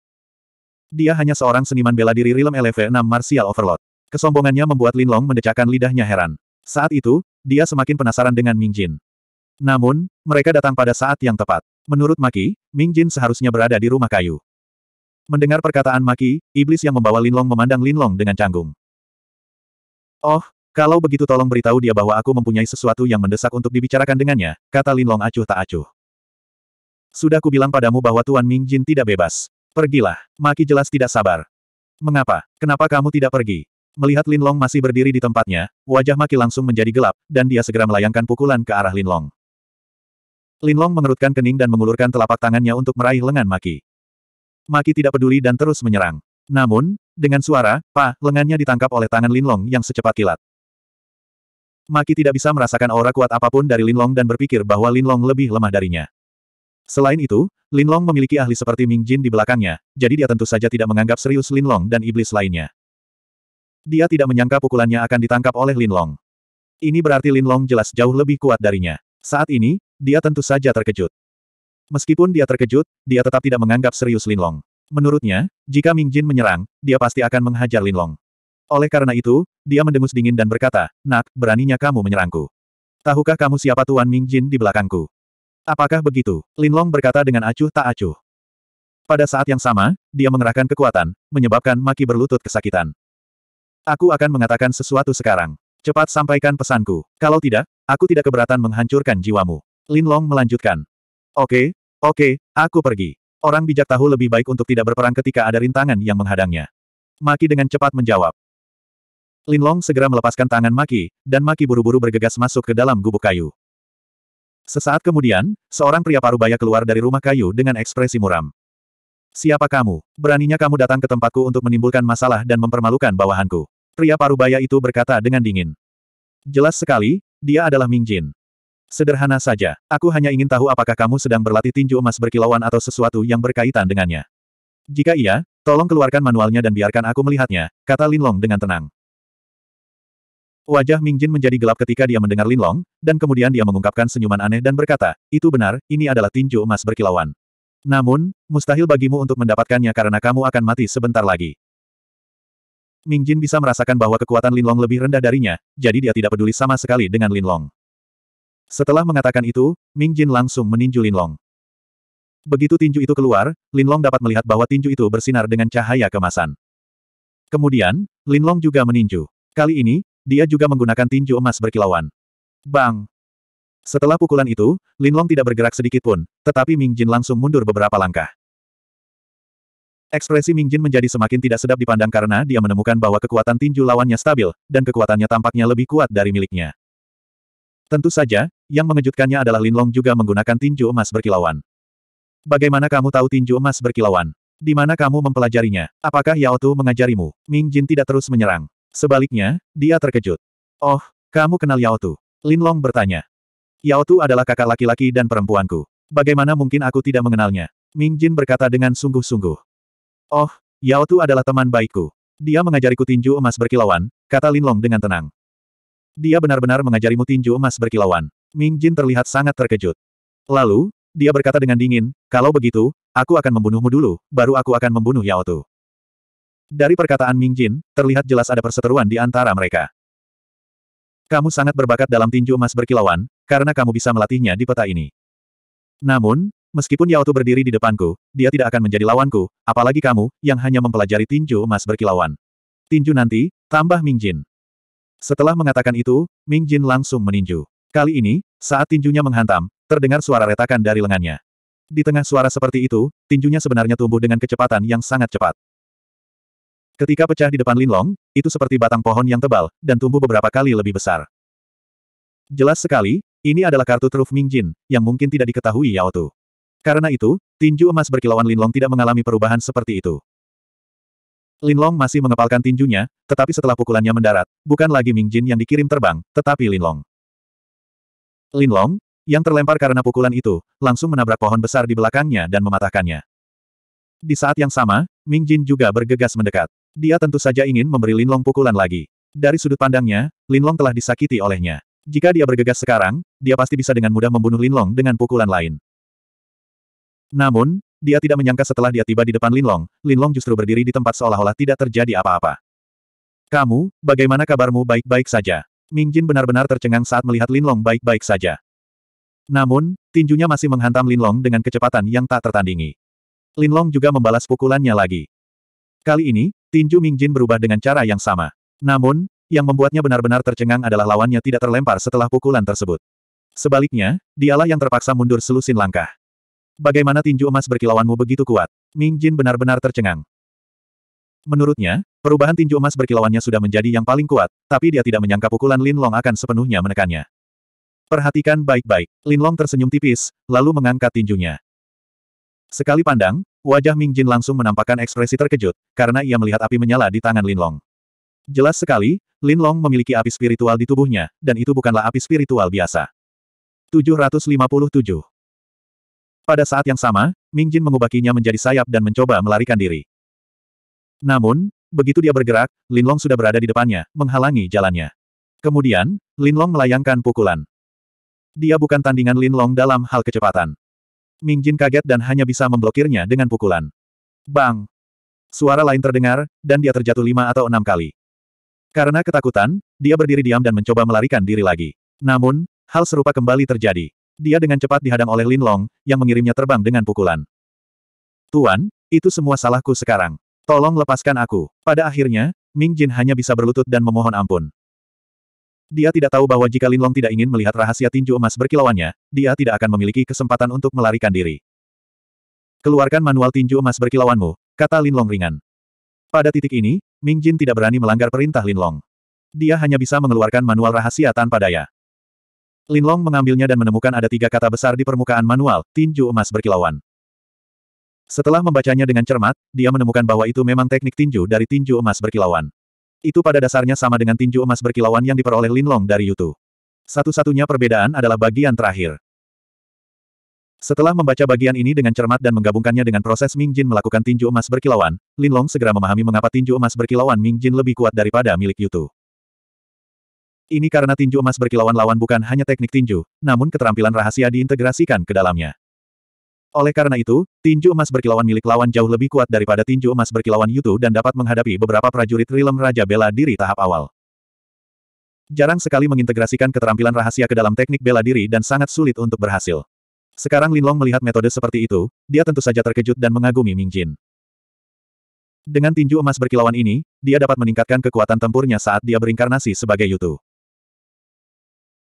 Dia hanya seorang seniman bela diri rilem LV6 Martial Overlord. Kesombongannya membuat Lin Long mendecakkan lidahnya heran. Saat itu, dia semakin penasaran dengan Mingjin. Namun, mereka datang pada saat yang tepat. Menurut Maki, Mingjin seharusnya berada di rumah kayu. Mendengar perkataan Maki, iblis yang membawa Lin Long memandang Lin Long dengan canggung. Oh, kalau begitu tolong beritahu dia bahwa aku mempunyai sesuatu yang mendesak untuk dibicarakan dengannya, kata Linlong acuh tak acuh. Sudah kubilang padamu bahwa Tuan Ming Jin tidak bebas. Pergilah, Maki jelas tidak sabar. Mengapa? Kenapa kamu tidak pergi? Melihat Linlong masih berdiri di tempatnya, wajah Maki langsung menjadi gelap, dan dia segera melayangkan pukulan ke arah Linlong. Linlong mengerutkan kening dan mengulurkan telapak tangannya untuk meraih lengan Maki. Maki tidak peduli dan terus menyerang. Namun, dengan suara, pa, lengannya ditangkap oleh tangan Linlong yang secepat kilat. Maki tidak bisa merasakan aura kuat apapun dari Linlong dan berpikir bahwa Linlong lebih lemah darinya. Selain itu, Linlong memiliki ahli seperti Ming Jin di belakangnya, jadi dia tentu saja tidak menganggap serius Linlong dan iblis lainnya. Dia tidak menyangka pukulannya akan ditangkap oleh Linlong. Ini berarti Linlong jelas jauh lebih kuat darinya. Saat ini, dia tentu saja terkejut. Meskipun dia terkejut, dia tetap tidak menganggap serius Linlong. Menurutnya, jika Ming Jin menyerang, dia pasti akan menghajar Lin Long. Oleh karena itu, dia mendengus dingin dan berkata, Nak, beraninya kamu menyerangku. Tahukah kamu siapa Tuan Ming Jin di belakangku? Apakah begitu? Lin Long berkata dengan acuh tak acuh. Pada saat yang sama, dia mengerahkan kekuatan, menyebabkan Maki berlutut kesakitan. Aku akan mengatakan sesuatu sekarang. Cepat sampaikan pesanku. Kalau tidak, aku tidak keberatan menghancurkan jiwamu. Lin Long melanjutkan. Oke, oke, aku pergi. Orang bijak tahu lebih baik untuk tidak berperang ketika ada rintangan yang menghadangnya. Maki dengan cepat menjawab. Linlong segera melepaskan tangan Maki, dan Maki buru-buru bergegas masuk ke dalam gubuk kayu. Sesaat kemudian, seorang pria parubaya keluar dari rumah kayu dengan ekspresi muram. Siapa kamu? Beraninya kamu datang ke tempatku untuk menimbulkan masalah dan mempermalukan bawahanku. Pria parubaya itu berkata dengan dingin. Jelas sekali, dia adalah Ming Jin. Sederhana saja, aku hanya ingin tahu apakah kamu sedang berlatih tinju emas berkilauan atau sesuatu yang berkaitan dengannya. Jika iya, tolong keluarkan manualnya dan biarkan aku melihatnya, kata Linlong dengan tenang. Wajah Ming Jin menjadi gelap ketika dia mendengar Linlong, dan kemudian dia mengungkapkan senyuman aneh dan berkata, itu benar, ini adalah tinju emas berkilauan. Namun, mustahil bagimu untuk mendapatkannya karena kamu akan mati sebentar lagi. Ming Jin bisa merasakan bahwa kekuatan Linlong lebih rendah darinya, jadi dia tidak peduli sama sekali dengan Linlong. Setelah mengatakan itu, Ming Jin langsung meninju Linlong. Begitu tinju itu keluar, Linlong dapat melihat bahwa tinju itu bersinar dengan cahaya kemasan. Kemudian, Linlong juga meninju. Kali ini, dia juga menggunakan tinju emas berkilauan. Bang! Setelah pukulan itu, Linlong tidak bergerak sedikit pun, tetapi Ming Jin langsung mundur beberapa langkah. Ekspresi Ming Jin menjadi semakin tidak sedap dipandang karena dia menemukan bahwa kekuatan tinju lawannya stabil, dan kekuatannya tampaknya lebih kuat dari miliknya. Tentu saja, yang mengejutkannya adalah Lin Long juga menggunakan tinju emas berkilauan. Bagaimana kamu tahu tinju emas berkilauan? Di mana kamu mempelajarinya? Apakah Yao Tu mengajarimu? Ming Jin tidak terus menyerang. Sebaliknya, dia terkejut. Oh, kamu kenal Yao Tu? Lin Long bertanya. Yao Tu adalah kakak laki-laki dan perempuanku. Bagaimana mungkin aku tidak mengenalnya? Ming Jin berkata dengan sungguh-sungguh. Oh, Yao Tu adalah teman baikku. Dia mengajariku tinju emas berkilauan, kata Lin Long dengan tenang. Dia benar-benar mengajarimu tinju emas berkilauan. Ming Jin terlihat sangat terkejut. Lalu, dia berkata dengan dingin, kalau begitu, aku akan membunuhmu dulu, baru aku akan membunuh Yao Tu. Dari perkataan Ming Jin, terlihat jelas ada perseteruan di antara mereka. Kamu sangat berbakat dalam tinju emas berkilauan, karena kamu bisa melatihnya di peta ini. Namun, Meskipun Yao Tu berdiri di depanku, dia tidak akan menjadi lawanku, apalagi kamu, yang hanya mempelajari tinju emas berkilauan. Tinju nanti, tambah Ming Jin. Setelah mengatakan itu, Ming Jin langsung meninju. Kali ini, saat tinjunya menghantam, terdengar suara retakan dari lengannya. Di tengah suara seperti itu, tinjunya sebenarnya tumbuh dengan kecepatan yang sangat cepat. Ketika pecah di depan Linlong, itu seperti batang pohon yang tebal, dan tumbuh beberapa kali lebih besar. Jelas sekali, ini adalah kartu truf Ming Jin yang mungkin tidak diketahui Yao Tu. Karena itu, tinju emas berkilauan Linlong tidak mengalami perubahan seperti itu. Linlong masih mengepalkan tinjunya, tetapi setelah pukulannya mendarat, bukan lagi Ming Jin yang dikirim terbang, tetapi Linlong. Linlong, yang terlempar karena pukulan itu, langsung menabrak pohon besar di belakangnya dan mematahkannya. Di saat yang sama, Ming Jin juga bergegas mendekat. Dia tentu saja ingin memberi Linlong pukulan lagi. Dari sudut pandangnya, Linlong telah disakiti olehnya. Jika dia bergegas sekarang, dia pasti bisa dengan mudah membunuh Linlong dengan pukulan lain. Namun, dia tidak menyangka setelah dia tiba di depan Linlong, Linlong justru berdiri di tempat seolah-olah tidak terjadi apa-apa. Kamu, bagaimana kabarmu baik-baik saja? Ming Jin benar-benar tercengang saat melihat Lin Long baik-baik saja. Namun, tinjunya masih menghantam Lin Long dengan kecepatan yang tak tertandingi. Lin Long juga membalas pukulannya lagi. Kali ini, tinju Ming Jin berubah dengan cara yang sama. Namun, yang membuatnya benar-benar tercengang adalah lawannya tidak terlempar setelah pukulan tersebut. Sebaliknya, dialah yang terpaksa mundur selusin langkah. Bagaimana tinju emas berkilauanmu begitu kuat? Ming Jin benar-benar tercengang. Menurutnya, perubahan tinju emas berkilauannya sudah menjadi yang paling kuat, tapi dia tidak menyangka pukulan Lin Long akan sepenuhnya menekannya. Perhatikan baik-baik, Lin Long tersenyum tipis, lalu mengangkat tinjunya. Sekali pandang, wajah Ming Jin langsung menampakkan ekspresi terkejut, karena ia melihat api menyala di tangan Lin Long. Jelas sekali, Lin Long memiliki api spiritual di tubuhnya, dan itu bukanlah api spiritual biasa. 757 Pada saat yang sama, Ming Jin mengubah menjadi sayap dan mencoba melarikan diri. Namun, begitu dia bergerak, Linlong sudah berada di depannya, menghalangi jalannya. Kemudian, Linlong melayangkan pukulan. Dia bukan tandingan Linlong dalam hal kecepatan. Ming Jin kaget dan hanya bisa memblokirnya dengan pukulan. Bang! Suara lain terdengar, dan dia terjatuh lima atau enam kali. Karena ketakutan, dia berdiri diam dan mencoba melarikan diri lagi. Namun, hal serupa kembali terjadi. Dia dengan cepat dihadang oleh Linlong, yang mengirimnya terbang dengan pukulan. Tuan, itu semua salahku sekarang. Tolong lepaskan aku. Pada akhirnya, Ming Jin hanya bisa berlutut dan memohon ampun. Dia tidak tahu bahwa jika Linlong tidak ingin melihat rahasia tinju emas berkilauannya, dia tidak akan memiliki kesempatan untuk melarikan diri. Keluarkan manual tinju emas berkilauanmu, kata Linlong ringan. Pada titik ini, Ming Jin tidak berani melanggar perintah Linlong. Dia hanya bisa mengeluarkan manual rahasia tanpa daya. Linlong mengambilnya dan menemukan ada tiga kata besar di permukaan manual, tinju emas berkilauan. Setelah membacanya dengan cermat, dia menemukan bahwa itu memang teknik tinju dari tinju emas berkilauan. Itu pada dasarnya sama dengan tinju emas berkilauan yang diperoleh Linlong dari Yutu. Satu-satunya perbedaan adalah bagian terakhir. Setelah membaca bagian ini dengan cermat dan menggabungkannya dengan proses Ming Jin melakukan tinju emas berkilauan, Linlong segera memahami mengapa tinju emas berkilauan Ming Jin lebih kuat daripada milik Yutu. Ini karena tinju emas berkilauan lawan bukan hanya teknik tinju, namun keterampilan rahasia diintegrasikan ke dalamnya. Oleh karena itu, tinju emas berkilauan milik lawan jauh lebih kuat daripada tinju emas berkilauan Yutu dan dapat menghadapi beberapa prajurit Rilem Raja Bela Diri tahap awal. Jarang sekali mengintegrasikan keterampilan rahasia ke dalam teknik bela diri dan sangat sulit untuk berhasil. Sekarang Linlong melihat metode seperti itu, dia tentu saja terkejut dan mengagumi Ming Jin Dengan tinju emas berkilauan ini, dia dapat meningkatkan kekuatan tempurnya saat dia berinkarnasi sebagai Yutu.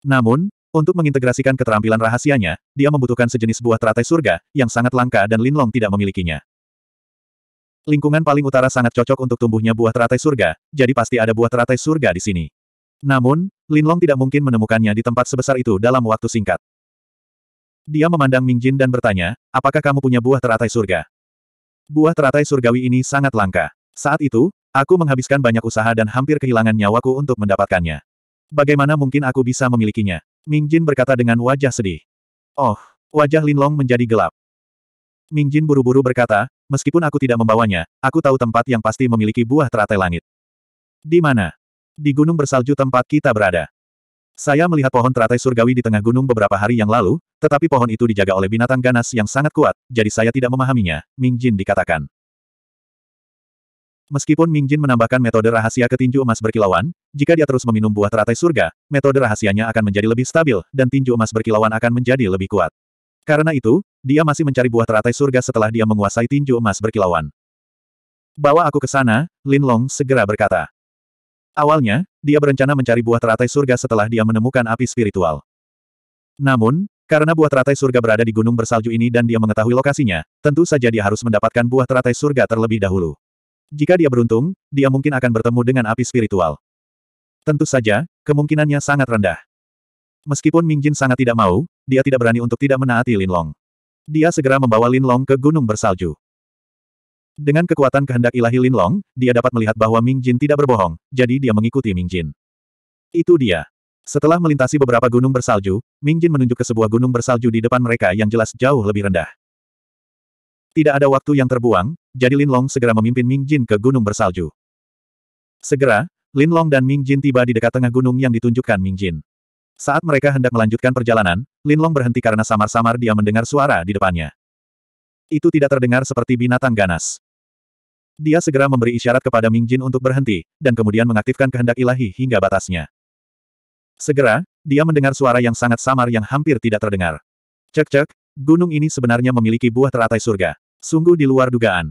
Namun, untuk mengintegrasikan keterampilan rahasianya, dia membutuhkan sejenis buah teratai surga, yang sangat langka dan Linlong tidak memilikinya. Lingkungan paling utara sangat cocok untuk tumbuhnya buah teratai surga, jadi pasti ada buah teratai surga di sini. Namun, Linlong tidak mungkin menemukannya di tempat sebesar itu dalam waktu singkat. Dia memandang Ming Jin dan bertanya, apakah kamu punya buah teratai surga? Buah teratai surgawi ini sangat langka. Saat itu, aku menghabiskan banyak usaha dan hampir kehilangan nyawaku untuk mendapatkannya. Bagaimana mungkin aku bisa memilikinya? Ming Jin berkata dengan wajah sedih. Oh, wajah Linlong menjadi gelap. Ming Jin buru-buru berkata, meskipun aku tidak membawanya, aku tahu tempat yang pasti memiliki buah teratai langit. Di mana? Di gunung bersalju tempat kita berada. Saya melihat pohon teratai surgawi di tengah gunung beberapa hari yang lalu, tetapi pohon itu dijaga oleh binatang ganas yang sangat kuat, jadi saya tidak memahaminya, Ming Jin dikatakan. Meskipun Ming Jin menambahkan metode rahasia ke tinju emas berkilauan, jika dia terus meminum buah teratai surga, metode rahasianya akan menjadi lebih stabil, dan tinju emas berkilauan akan menjadi lebih kuat. Karena itu, dia masih mencari buah teratai surga setelah dia menguasai tinju emas berkilauan. Bawa aku ke sana, Lin Long segera berkata. Awalnya, dia berencana mencari buah teratai surga setelah dia menemukan api spiritual. Namun, karena buah teratai surga berada di gunung bersalju ini dan dia mengetahui lokasinya, tentu saja dia harus mendapatkan buah teratai surga terlebih dahulu. Jika dia beruntung, dia mungkin akan bertemu dengan api spiritual. Tentu saja, kemungkinannya sangat rendah. Meskipun Ming Jin sangat tidak mau, dia tidak berani untuk tidak menaati Lin Long. Dia segera membawa Lin Long ke gunung bersalju. Dengan kekuatan kehendak ilahi Lin Long, dia dapat melihat bahwa Ming Jin tidak berbohong, jadi dia mengikuti Ming Jin. Itu dia. Setelah melintasi beberapa gunung bersalju, Ming Jin menunjuk ke sebuah gunung bersalju di depan mereka yang jelas jauh lebih rendah. Tidak ada waktu yang terbuang, jadi Lin Long segera memimpin Ming Jin ke gunung bersalju. Segera, Lin Long dan Ming Jin tiba di dekat tengah gunung yang ditunjukkan Ming Jin. Saat mereka hendak melanjutkan perjalanan, Lin Long berhenti karena samar-samar dia mendengar suara di depannya. Itu tidak terdengar seperti binatang ganas. Dia segera memberi isyarat kepada Ming Jin untuk berhenti, dan kemudian mengaktifkan kehendak ilahi hingga batasnya. Segera, dia mendengar suara yang sangat samar yang hampir tidak terdengar. Cek-cek, gunung ini sebenarnya memiliki buah teratai surga. Sungguh di luar dugaan.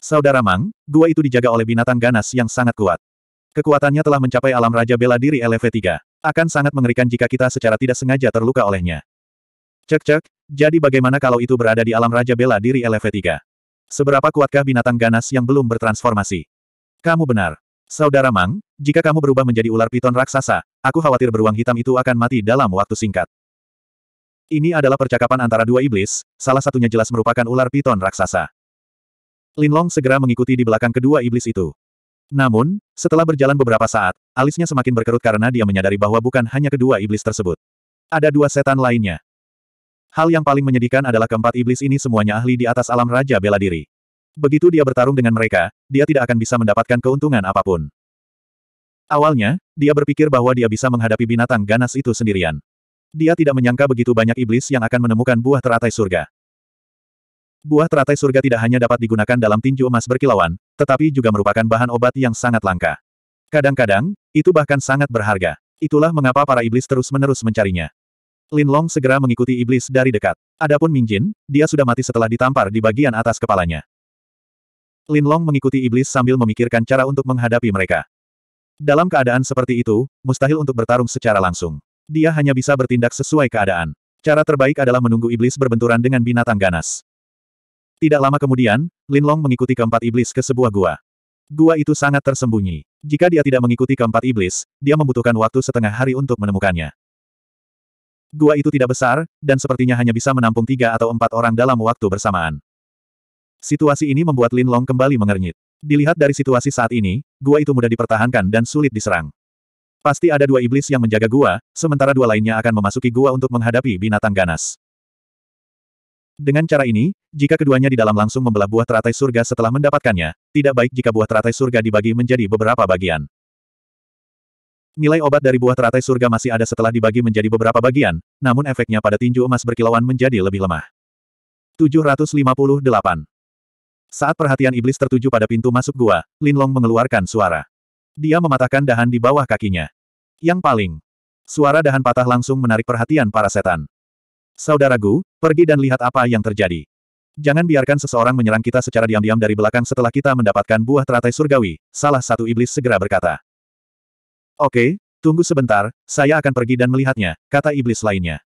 Saudara Mang, gua itu dijaga oleh binatang ganas yang sangat kuat. Kekuatannya telah mencapai alam Raja Bela Diri LV3. Akan sangat mengerikan jika kita secara tidak sengaja terluka olehnya. Cek-cek, jadi bagaimana kalau itu berada di alam Raja Bela Diri LV3? Seberapa kuatkah binatang ganas yang belum bertransformasi? Kamu benar. Saudara Mang, jika kamu berubah menjadi ular piton raksasa, aku khawatir beruang hitam itu akan mati dalam waktu singkat. Ini adalah percakapan antara dua iblis, salah satunya jelas merupakan ular piton raksasa. Linlong segera mengikuti di belakang kedua iblis itu. Namun, setelah berjalan beberapa saat, alisnya semakin berkerut karena dia menyadari bahwa bukan hanya kedua iblis tersebut. Ada dua setan lainnya. Hal yang paling menyedihkan adalah keempat iblis ini semuanya ahli di atas alam Raja Bela Diri. Begitu dia bertarung dengan mereka, dia tidak akan bisa mendapatkan keuntungan apapun. Awalnya, dia berpikir bahwa dia bisa menghadapi binatang ganas itu sendirian. Dia tidak menyangka begitu banyak iblis yang akan menemukan buah teratai surga. Buah teratai surga tidak hanya dapat digunakan dalam tinju emas berkilauan, tetapi juga merupakan bahan obat yang sangat langka. Kadang-kadang, itu bahkan sangat berharga. Itulah mengapa para iblis terus-menerus mencarinya. Lin Long segera mengikuti iblis dari dekat. Adapun Ming Jin, dia sudah mati setelah ditampar di bagian atas kepalanya. Lin Long mengikuti iblis sambil memikirkan cara untuk menghadapi mereka. Dalam keadaan seperti itu, mustahil untuk bertarung secara langsung. Dia hanya bisa bertindak sesuai keadaan. Cara terbaik adalah menunggu iblis berbenturan dengan binatang ganas. Tidak lama kemudian, Lin Long mengikuti keempat iblis ke sebuah gua. Gua itu sangat tersembunyi. Jika dia tidak mengikuti keempat iblis, dia membutuhkan waktu setengah hari untuk menemukannya. Gua itu tidak besar, dan sepertinya hanya bisa menampung tiga atau empat orang dalam waktu bersamaan. Situasi ini membuat Lin Long kembali mengernyit. Dilihat dari situasi saat ini, gua itu mudah dipertahankan dan sulit diserang. Pasti ada dua iblis yang menjaga gua, sementara dua lainnya akan memasuki gua untuk menghadapi binatang ganas. Dengan cara ini, jika keduanya di dalam langsung membelah buah teratai surga setelah mendapatkannya, tidak baik jika buah teratai surga dibagi menjadi beberapa bagian. Nilai obat dari buah teratai surga masih ada setelah dibagi menjadi beberapa bagian, namun efeknya pada tinju emas berkilauan menjadi lebih lemah. 758. Saat perhatian iblis tertuju pada pintu masuk gua, Linlong mengeluarkan suara. Dia mematahkan dahan di bawah kakinya. Yang paling. Suara dahan patah langsung menarik perhatian para setan. Saudaraku, pergi dan lihat apa yang terjadi. Jangan biarkan seseorang menyerang kita secara diam-diam dari belakang setelah kita mendapatkan buah teratai surgawi, salah satu iblis segera berkata. Oke, tunggu sebentar, saya akan pergi dan melihatnya, kata iblis lainnya.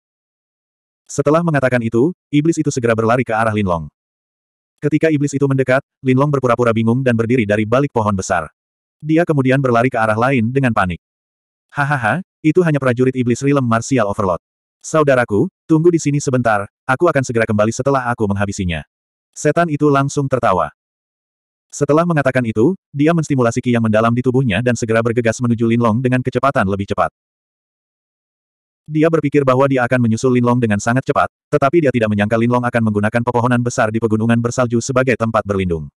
Setelah mengatakan itu, iblis itu segera berlari ke arah Linlong. Ketika iblis itu mendekat, Linlong berpura-pura bingung dan berdiri dari balik pohon besar. Dia kemudian berlari ke arah lain dengan panik. Hahaha, itu hanya prajurit iblis rilem Martial Overlord. Saudaraku, tunggu di sini sebentar, aku akan segera kembali setelah aku menghabisinya. Setan itu langsung tertawa. Setelah mengatakan itu, dia menstimulasi ki yang mendalam di tubuhnya dan segera bergegas menuju Linlong dengan kecepatan lebih cepat. Dia berpikir bahwa dia akan menyusul Linlong dengan sangat cepat, tetapi dia tidak menyangka Linlong akan menggunakan pepohonan besar di pegunungan bersalju sebagai tempat berlindung.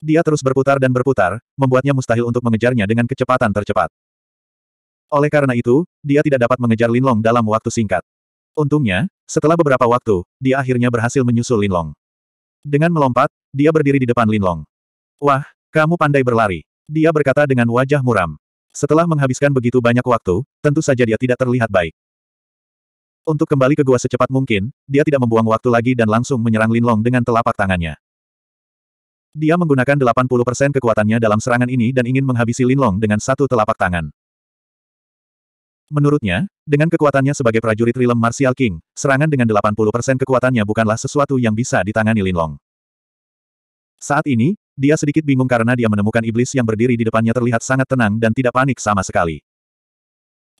Dia terus berputar dan berputar, membuatnya mustahil untuk mengejarnya dengan kecepatan tercepat. Oleh karena itu, dia tidak dapat mengejar Linlong dalam waktu singkat. Untungnya, setelah beberapa waktu, dia akhirnya berhasil menyusul Linlong. Dengan melompat, dia berdiri di depan Linlong. Wah, kamu pandai berlari. Dia berkata dengan wajah muram. Setelah menghabiskan begitu banyak waktu, tentu saja dia tidak terlihat baik. Untuk kembali ke gua secepat mungkin, dia tidak membuang waktu lagi dan langsung menyerang Linlong dengan telapak tangannya. Dia menggunakan 80% kekuatannya dalam serangan ini dan ingin menghabisi Linlong dengan satu telapak tangan. Menurutnya, dengan kekuatannya sebagai prajurit Rilem Martial King, serangan dengan 80% kekuatannya bukanlah sesuatu yang bisa ditangani Linlong. Saat ini, dia sedikit bingung karena dia menemukan iblis yang berdiri di depannya terlihat sangat tenang dan tidak panik sama sekali.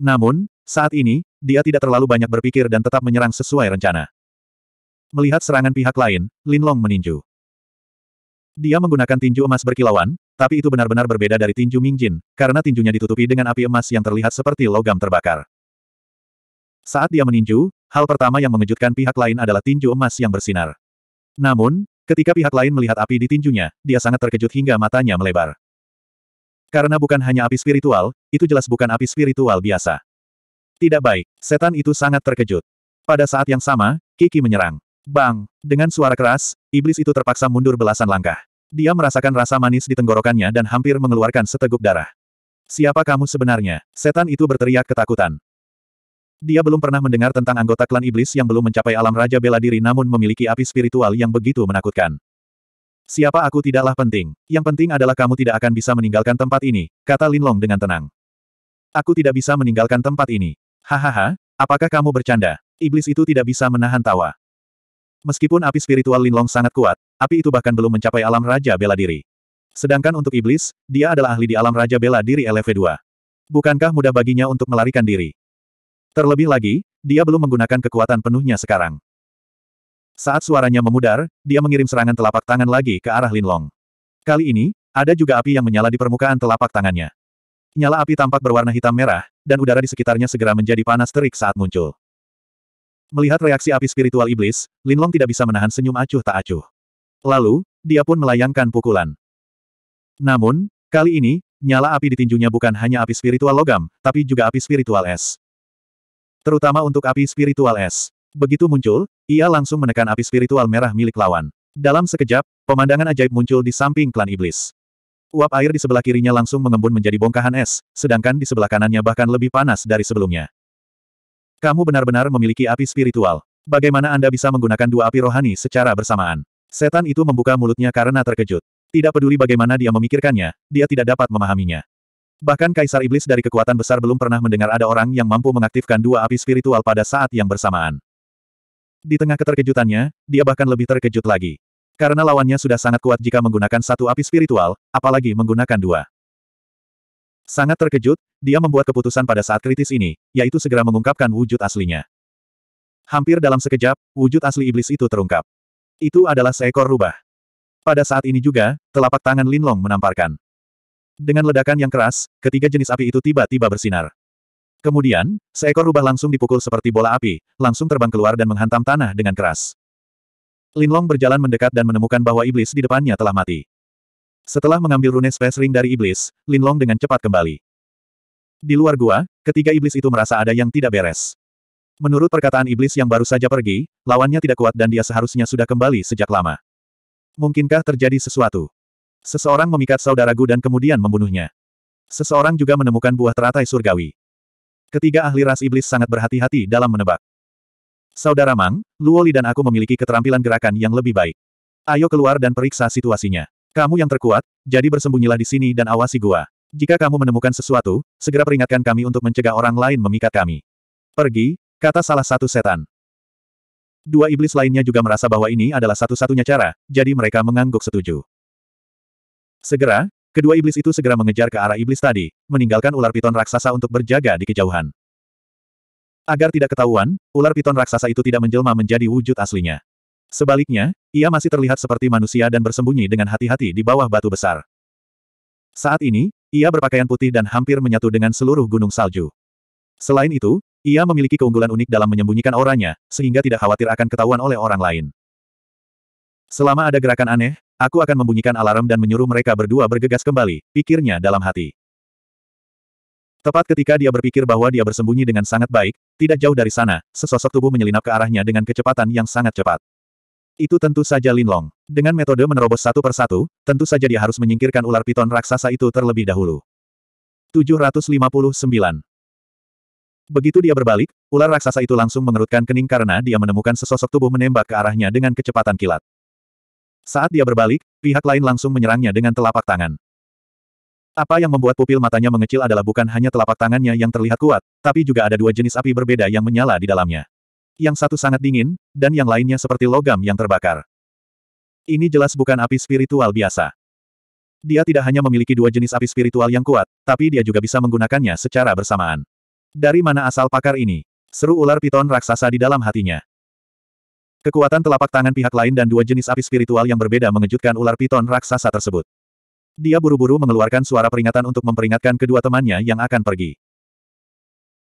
Namun, saat ini, dia tidak terlalu banyak berpikir dan tetap menyerang sesuai rencana. Melihat serangan pihak lain, Linlong meninju. Dia menggunakan tinju emas berkilauan, tapi itu benar-benar berbeda dari tinju Mingjin, karena tinjunya ditutupi dengan api emas yang terlihat seperti logam terbakar. Saat dia meninju, hal pertama yang mengejutkan pihak lain adalah tinju emas yang bersinar. Namun, ketika pihak lain melihat api di tinjunya, dia sangat terkejut hingga matanya melebar. Karena bukan hanya api spiritual, itu jelas bukan api spiritual biasa. Tidak baik, setan itu sangat terkejut. Pada saat yang sama, Kiki menyerang. Bang! Dengan suara keras, iblis itu terpaksa mundur belasan langkah. Dia merasakan rasa manis di tenggorokannya dan hampir mengeluarkan seteguk darah. Siapa kamu sebenarnya? Setan itu berteriak ketakutan. Dia belum pernah mendengar tentang anggota klan iblis yang belum mencapai alam raja bela diri namun memiliki api spiritual yang begitu menakutkan. Siapa aku tidaklah penting. Yang penting adalah kamu tidak akan bisa meninggalkan tempat ini, kata Lin Long dengan tenang. Aku tidak bisa meninggalkan tempat ini. Hahaha, apakah kamu bercanda? Iblis itu tidak bisa menahan tawa. Meskipun api spiritual Linlong sangat kuat, api itu bahkan belum mencapai alam Raja Bela Diri. Sedangkan untuk iblis, dia adalah ahli di alam Raja Bela Diri LV2. Bukankah mudah baginya untuk melarikan diri? Terlebih lagi, dia belum menggunakan kekuatan penuhnya sekarang. Saat suaranya memudar, dia mengirim serangan telapak tangan lagi ke arah Linlong. Kali ini, ada juga api yang menyala di permukaan telapak tangannya. Nyala api tampak berwarna hitam merah, dan udara di sekitarnya segera menjadi panas terik saat muncul. Melihat reaksi api spiritual iblis, Linlong tidak bisa menahan senyum acuh tak acuh. Lalu, dia pun melayangkan pukulan. Namun, kali ini, nyala api ditinjunya bukan hanya api spiritual logam, tapi juga api spiritual es. Terutama untuk api spiritual es. Begitu muncul, ia langsung menekan api spiritual merah milik lawan. Dalam sekejap, pemandangan ajaib muncul di samping klan iblis. Uap air di sebelah kirinya langsung mengembun menjadi bongkahan es, sedangkan di sebelah kanannya bahkan lebih panas dari sebelumnya. Kamu benar-benar memiliki api spiritual. Bagaimana Anda bisa menggunakan dua api rohani secara bersamaan? Setan itu membuka mulutnya karena terkejut. Tidak peduli bagaimana dia memikirkannya, dia tidak dapat memahaminya. Bahkan Kaisar Iblis dari kekuatan besar belum pernah mendengar ada orang yang mampu mengaktifkan dua api spiritual pada saat yang bersamaan. Di tengah keterkejutannya, dia bahkan lebih terkejut lagi. Karena lawannya sudah sangat kuat jika menggunakan satu api spiritual, apalagi menggunakan dua. Sangat terkejut, dia membuat keputusan pada saat kritis ini, yaitu segera mengungkapkan wujud aslinya. Hampir dalam sekejap, wujud asli iblis itu terungkap. Itu adalah seekor rubah. Pada saat ini juga, telapak tangan Linlong menamparkan. Dengan ledakan yang keras, ketiga jenis api itu tiba-tiba bersinar. Kemudian, seekor rubah langsung dipukul seperti bola api, langsung terbang keluar dan menghantam tanah dengan keras. Linlong berjalan mendekat dan menemukan bahwa iblis di depannya telah mati. Setelah mengambil rune space ring dari iblis, Lin Long dengan cepat kembali. Di luar gua, ketiga iblis itu merasa ada yang tidak beres. Menurut perkataan iblis yang baru saja pergi, lawannya tidak kuat dan dia seharusnya sudah kembali sejak lama. Mungkinkah terjadi sesuatu? Seseorang memikat saudaraku dan kemudian membunuhnya. Seseorang juga menemukan buah teratai surgawi. Ketiga ahli ras iblis sangat berhati-hati dalam menebak. Saudara Mang, Luoli dan aku memiliki keterampilan gerakan yang lebih baik. Ayo keluar dan periksa situasinya. Kamu yang terkuat, jadi bersembunyilah di sini dan awasi gua. Jika kamu menemukan sesuatu, segera peringatkan kami untuk mencegah orang lain memikat kami. Pergi, kata salah satu setan. Dua iblis lainnya juga merasa bahwa ini adalah satu-satunya cara, jadi mereka mengangguk setuju. Segera, kedua iblis itu segera mengejar ke arah iblis tadi, meninggalkan ular piton raksasa untuk berjaga di kejauhan. Agar tidak ketahuan, ular piton raksasa itu tidak menjelma menjadi wujud aslinya. Sebaliknya, ia masih terlihat seperti manusia dan bersembunyi dengan hati-hati di bawah batu besar. Saat ini, ia berpakaian putih dan hampir menyatu dengan seluruh gunung salju. Selain itu, ia memiliki keunggulan unik dalam menyembunyikan auranya, sehingga tidak khawatir akan ketahuan oleh orang lain. Selama ada gerakan aneh, aku akan membunyikan alarm dan menyuruh mereka berdua bergegas kembali, pikirnya dalam hati. Tepat ketika dia berpikir bahwa dia bersembunyi dengan sangat baik, tidak jauh dari sana, sesosok tubuh menyelinap ke arahnya dengan kecepatan yang sangat cepat. Itu tentu saja Linlong. Dengan metode menerobos satu persatu, tentu saja dia harus menyingkirkan ular piton raksasa itu terlebih dahulu. 759. Begitu dia berbalik, ular raksasa itu langsung mengerutkan kening karena dia menemukan sesosok tubuh menembak ke arahnya dengan kecepatan kilat. Saat dia berbalik, pihak lain langsung menyerangnya dengan telapak tangan. Apa yang membuat pupil matanya mengecil adalah bukan hanya telapak tangannya yang terlihat kuat, tapi juga ada dua jenis api berbeda yang menyala di dalamnya yang satu sangat dingin, dan yang lainnya seperti logam yang terbakar. Ini jelas bukan api spiritual biasa. Dia tidak hanya memiliki dua jenis api spiritual yang kuat, tapi dia juga bisa menggunakannya secara bersamaan. Dari mana asal pakar ini? Seru ular piton raksasa di dalam hatinya. Kekuatan telapak tangan pihak lain dan dua jenis api spiritual yang berbeda mengejutkan ular piton raksasa tersebut. Dia buru-buru mengeluarkan suara peringatan untuk memperingatkan kedua temannya yang akan pergi.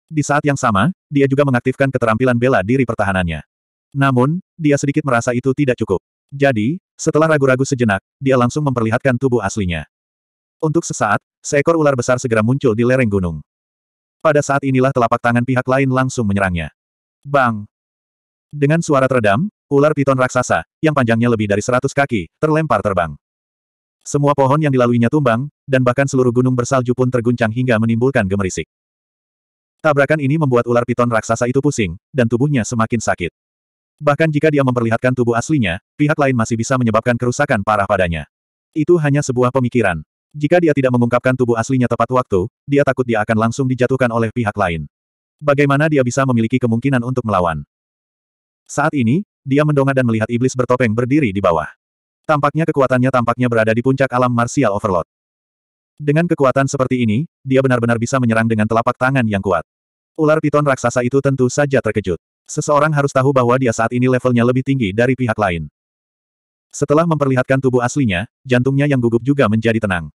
Di saat yang sama, dia juga mengaktifkan keterampilan bela diri pertahanannya. Namun, dia sedikit merasa itu tidak cukup. Jadi, setelah ragu-ragu sejenak, dia langsung memperlihatkan tubuh aslinya. Untuk sesaat, seekor ular besar segera muncul di lereng gunung. Pada saat inilah telapak tangan pihak lain langsung menyerangnya. Bang! Dengan suara teredam, ular piton raksasa, yang panjangnya lebih dari 100 kaki, terlempar terbang. Semua pohon yang dilaluinya tumbang, dan bahkan seluruh gunung bersalju pun terguncang hingga menimbulkan gemerisik. Tabrakan ini membuat ular piton raksasa itu pusing, dan tubuhnya semakin sakit. Bahkan jika dia memperlihatkan tubuh aslinya, pihak lain masih bisa menyebabkan kerusakan parah padanya. Itu hanya sebuah pemikiran. Jika dia tidak mengungkapkan tubuh aslinya tepat waktu, dia takut dia akan langsung dijatuhkan oleh pihak lain. Bagaimana dia bisa memiliki kemungkinan untuk melawan? Saat ini, dia mendongak dan melihat iblis bertopeng berdiri di bawah. Tampaknya kekuatannya tampaknya berada di puncak alam martial overload. Dengan kekuatan seperti ini, dia benar-benar bisa menyerang dengan telapak tangan yang kuat. Ular piton raksasa itu tentu saja terkejut. Seseorang harus tahu bahwa dia saat ini levelnya lebih tinggi dari pihak lain. Setelah memperlihatkan tubuh aslinya, jantungnya yang gugup juga menjadi tenang.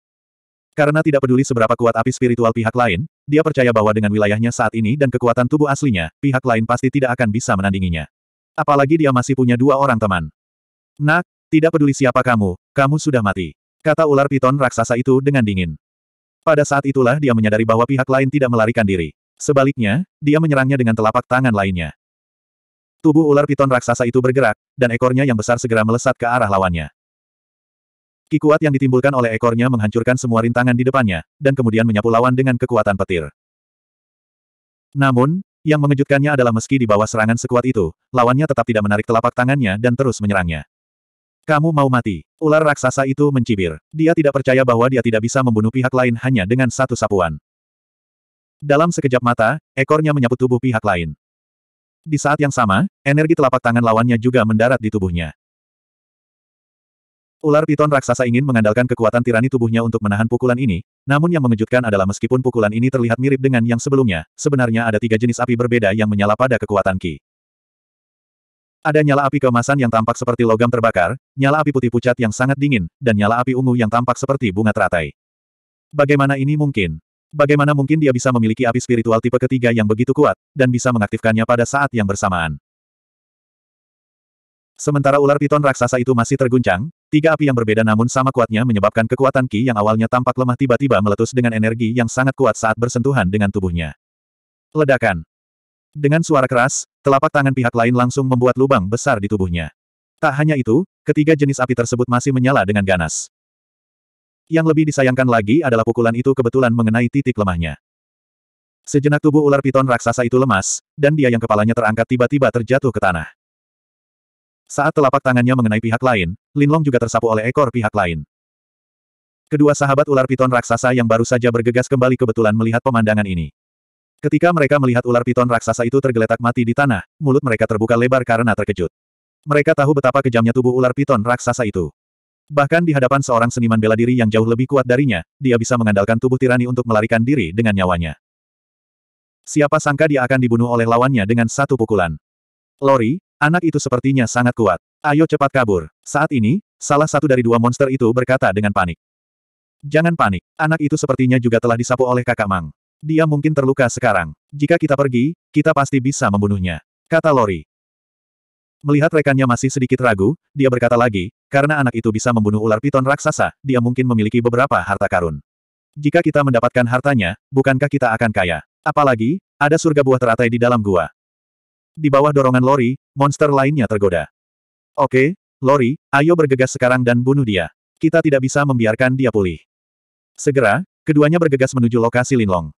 Karena tidak peduli seberapa kuat api spiritual pihak lain, dia percaya bahwa dengan wilayahnya saat ini dan kekuatan tubuh aslinya, pihak lain pasti tidak akan bisa menandinginya. Apalagi dia masih punya dua orang teman. Nak, tidak peduli siapa kamu, kamu sudah mati. Kata ular piton raksasa itu dengan dingin. Pada saat itulah dia menyadari bahwa pihak lain tidak melarikan diri. Sebaliknya, dia menyerangnya dengan telapak tangan lainnya. Tubuh ular piton raksasa itu bergerak, dan ekornya yang besar segera melesat ke arah lawannya. Kikuat yang ditimbulkan oleh ekornya menghancurkan semua rintangan di depannya, dan kemudian menyapu lawan dengan kekuatan petir. Namun, yang mengejutkannya adalah meski di bawah serangan sekuat itu, lawannya tetap tidak menarik telapak tangannya dan terus menyerangnya. Kamu mau mati. Ular raksasa itu mencibir. Dia tidak percaya bahwa dia tidak bisa membunuh pihak lain hanya dengan satu sapuan. Dalam sekejap mata, ekornya menyapu tubuh pihak lain. Di saat yang sama, energi telapak tangan lawannya juga mendarat di tubuhnya. Ular piton raksasa ingin mengandalkan kekuatan tirani tubuhnya untuk menahan pukulan ini, namun yang mengejutkan adalah meskipun pukulan ini terlihat mirip dengan yang sebelumnya, sebenarnya ada tiga jenis api berbeda yang menyala pada kekuatan Ki. Ada nyala api kemasan yang tampak seperti logam terbakar, nyala api putih pucat yang sangat dingin, dan nyala api ungu yang tampak seperti bunga teratai. Bagaimana ini mungkin? Bagaimana mungkin dia bisa memiliki api spiritual tipe ketiga yang begitu kuat, dan bisa mengaktifkannya pada saat yang bersamaan? Sementara ular piton raksasa itu masih terguncang, tiga api yang berbeda namun sama kuatnya menyebabkan kekuatan Ki yang awalnya tampak lemah tiba-tiba meletus dengan energi yang sangat kuat saat bersentuhan dengan tubuhnya. Ledakan. Dengan suara keras, telapak tangan pihak lain langsung membuat lubang besar di tubuhnya. Tak hanya itu, ketiga jenis api tersebut masih menyala dengan ganas. Yang lebih disayangkan lagi adalah pukulan itu kebetulan mengenai titik lemahnya. Sejenak tubuh ular piton raksasa itu lemas, dan dia yang kepalanya terangkat tiba-tiba terjatuh ke tanah. Saat telapak tangannya mengenai pihak lain, Linlong juga tersapu oleh ekor pihak lain. Kedua sahabat ular piton raksasa yang baru saja bergegas kembali kebetulan melihat pemandangan ini. Ketika mereka melihat ular piton raksasa itu tergeletak mati di tanah, mulut mereka terbuka lebar karena terkejut. Mereka tahu betapa kejamnya tubuh ular piton raksasa itu. Bahkan di hadapan seorang seniman bela diri yang jauh lebih kuat darinya, dia bisa mengandalkan tubuh tirani untuk melarikan diri dengan nyawanya. Siapa sangka dia akan dibunuh oleh lawannya dengan satu pukulan. Lori, anak itu sepertinya sangat kuat. Ayo cepat kabur. Saat ini, salah satu dari dua monster itu berkata dengan panik. Jangan panik, anak itu sepertinya juga telah disapu oleh kakak Mang. Dia mungkin terluka sekarang. Jika kita pergi, kita pasti bisa membunuhnya. Kata Lori. Melihat rekannya masih sedikit ragu, dia berkata lagi, karena anak itu bisa membunuh ular piton raksasa, dia mungkin memiliki beberapa harta karun. Jika kita mendapatkan hartanya, bukankah kita akan kaya? Apalagi, ada surga buah teratai di dalam gua. Di bawah dorongan Lori, monster lainnya tergoda. Oke, Lori, ayo bergegas sekarang dan bunuh dia. Kita tidak bisa membiarkan dia pulih. Segera, keduanya bergegas menuju lokasi Linlong.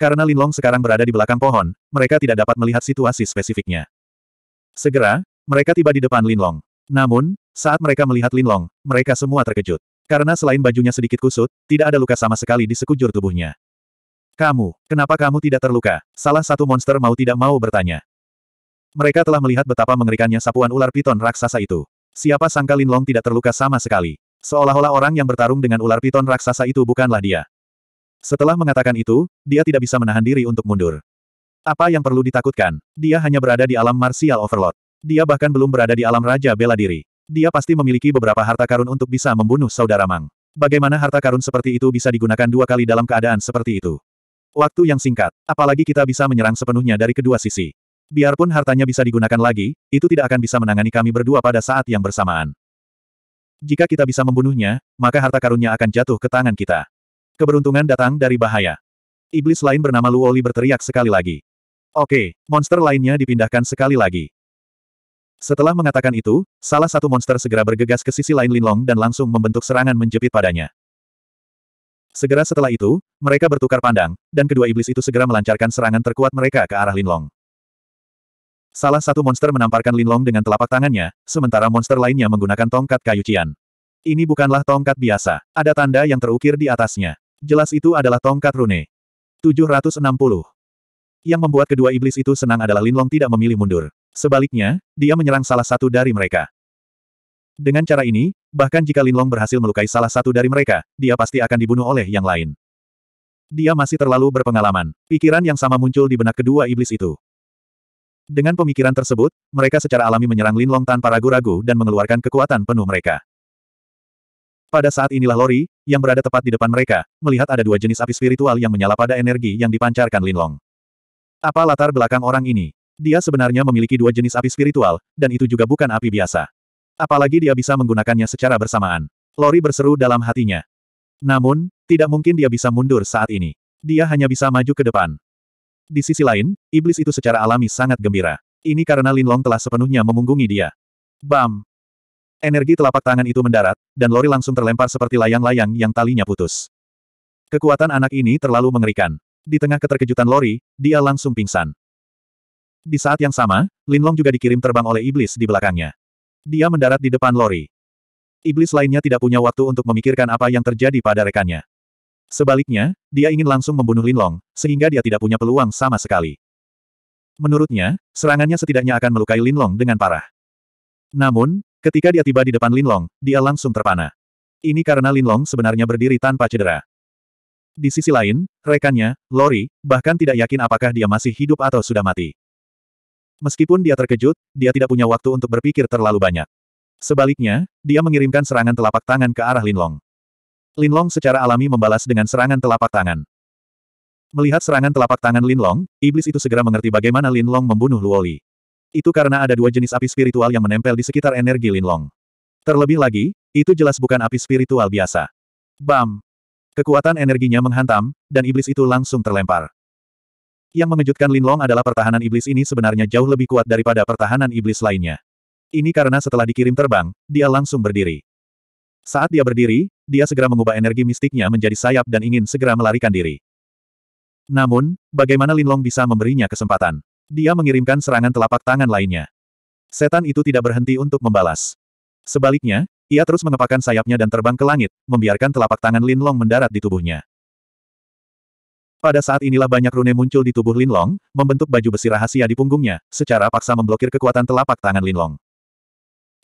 Karena Linlong sekarang berada di belakang pohon, mereka tidak dapat melihat situasi spesifiknya. Segera, mereka tiba di depan Linlong. Namun, saat mereka melihat Linlong, mereka semua terkejut. Karena selain bajunya sedikit kusut, tidak ada luka sama sekali di sekujur tubuhnya. Kamu, kenapa kamu tidak terluka? Salah satu monster mau tidak mau bertanya. Mereka telah melihat betapa mengerikannya sapuan ular piton raksasa itu. Siapa sangka Linlong tidak terluka sama sekali. Seolah-olah orang yang bertarung dengan ular piton raksasa itu bukanlah dia. Setelah mengatakan itu, dia tidak bisa menahan diri untuk mundur. Apa yang perlu ditakutkan? Dia hanya berada di alam martial overlord. Dia bahkan belum berada di alam raja bela diri. Dia pasti memiliki beberapa harta karun untuk bisa membunuh saudara Mang. Bagaimana harta karun seperti itu bisa digunakan dua kali dalam keadaan seperti itu? Waktu yang singkat, apalagi kita bisa menyerang sepenuhnya dari kedua sisi. Biarpun hartanya bisa digunakan lagi, itu tidak akan bisa menangani kami berdua pada saat yang bersamaan. Jika kita bisa membunuhnya, maka harta karunnya akan jatuh ke tangan kita. Keberuntungan datang dari bahaya. Iblis lain bernama Luoli berteriak sekali lagi. Oke, monster lainnya dipindahkan sekali lagi. Setelah mengatakan itu, salah satu monster segera bergegas ke sisi lain Linlong dan langsung membentuk serangan menjepit padanya. Segera setelah itu, mereka bertukar pandang, dan kedua iblis itu segera melancarkan serangan terkuat mereka ke arah Linlong. Salah satu monster menamparkan Linlong dengan telapak tangannya, sementara monster lainnya menggunakan tongkat kayu cian. Ini bukanlah tongkat biasa, ada tanda yang terukir di atasnya. Jelas itu adalah tongkat rune. 760. Yang membuat kedua iblis itu senang adalah Linlong tidak memilih mundur. Sebaliknya, dia menyerang salah satu dari mereka. Dengan cara ini, bahkan jika Linlong berhasil melukai salah satu dari mereka, dia pasti akan dibunuh oleh yang lain. Dia masih terlalu berpengalaman. Pikiran yang sama muncul di benak kedua iblis itu. Dengan pemikiran tersebut, mereka secara alami menyerang Linlong tanpa ragu-ragu dan mengeluarkan kekuatan penuh mereka. Pada saat inilah Lori, yang berada tepat di depan mereka, melihat ada dua jenis api spiritual yang menyala pada energi yang dipancarkan Linlong. Apa latar belakang orang ini? Dia sebenarnya memiliki dua jenis api spiritual, dan itu juga bukan api biasa. Apalagi dia bisa menggunakannya secara bersamaan. Lori berseru dalam hatinya. Namun, tidak mungkin dia bisa mundur saat ini. Dia hanya bisa maju ke depan. Di sisi lain, iblis itu secara alami sangat gembira. Ini karena Linlong telah sepenuhnya memunggungi dia. Bam! Energi telapak tangan itu mendarat, dan Lori langsung terlempar seperti layang-layang yang talinya putus. Kekuatan anak ini terlalu mengerikan. Di tengah keterkejutan Lori, dia langsung pingsan. Di saat yang sama, Linlong juga dikirim terbang oleh iblis di belakangnya. Dia mendarat di depan Lori. Iblis lainnya tidak punya waktu untuk memikirkan apa yang terjadi pada rekannya. Sebaliknya, dia ingin langsung membunuh Linlong, sehingga dia tidak punya peluang sama sekali. Menurutnya, serangannya setidaknya akan melukai Linlong dengan parah. Namun, Ketika dia tiba di depan Linlong, dia langsung terpana. Ini karena Linlong sebenarnya berdiri tanpa cedera. Di sisi lain, rekannya, Lori, bahkan tidak yakin apakah dia masih hidup atau sudah mati. Meskipun dia terkejut, dia tidak punya waktu untuk berpikir terlalu banyak. Sebaliknya, dia mengirimkan serangan telapak tangan ke arah Linlong. Linlong secara alami membalas dengan serangan telapak tangan. Melihat serangan telapak tangan Linlong, iblis itu segera mengerti bagaimana Linlong membunuh Luoli. Itu karena ada dua jenis api spiritual yang menempel di sekitar energi Linlong. Terlebih lagi, itu jelas bukan api spiritual biasa. Bam! Kekuatan energinya menghantam, dan iblis itu langsung terlempar. Yang mengejutkan Linlong adalah pertahanan iblis ini sebenarnya jauh lebih kuat daripada pertahanan iblis lainnya. Ini karena setelah dikirim terbang, dia langsung berdiri. Saat dia berdiri, dia segera mengubah energi mistiknya menjadi sayap dan ingin segera melarikan diri. Namun, bagaimana Linlong bisa memberinya kesempatan? Dia mengirimkan serangan telapak tangan lainnya. Setan itu tidak berhenti untuk membalas. Sebaliknya, ia terus mengepakkan sayapnya dan terbang ke langit, membiarkan telapak tangan Lin Long mendarat di tubuhnya. Pada saat inilah banyak rune muncul di tubuh Lin Long, membentuk baju besi rahasia di punggungnya, secara paksa memblokir kekuatan telapak tangan Lin Long.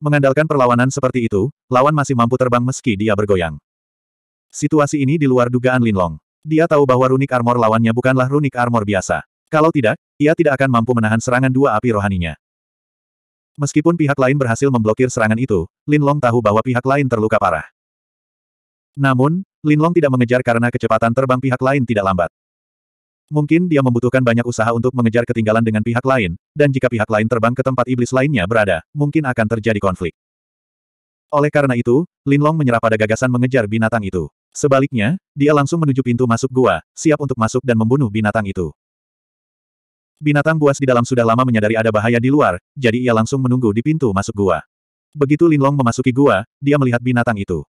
Mengandalkan perlawanan seperti itu, lawan masih mampu terbang meski dia bergoyang. Situasi ini di luar dugaan Lin Long. Dia tahu bahwa runik armor lawannya bukanlah runik armor biasa. Kalau tidak, ia tidak akan mampu menahan serangan dua api rohaninya. Meskipun pihak lain berhasil memblokir serangan itu, Lin Long tahu bahwa pihak lain terluka parah. Namun, Lin Long tidak mengejar karena kecepatan terbang pihak lain tidak lambat. Mungkin dia membutuhkan banyak usaha untuk mengejar ketinggalan dengan pihak lain, dan jika pihak lain terbang ke tempat iblis lainnya berada, mungkin akan terjadi konflik. Oleh karena itu, Lin Long menyerah pada gagasan mengejar binatang itu. Sebaliknya, dia langsung menuju pintu masuk gua, siap untuk masuk dan membunuh binatang itu. Binatang buas di dalam sudah lama menyadari ada bahaya di luar, jadi ia langsung menunggu di pintu masuk gua. Begitu Linlong memasuki gua, dia melihat binatang itu.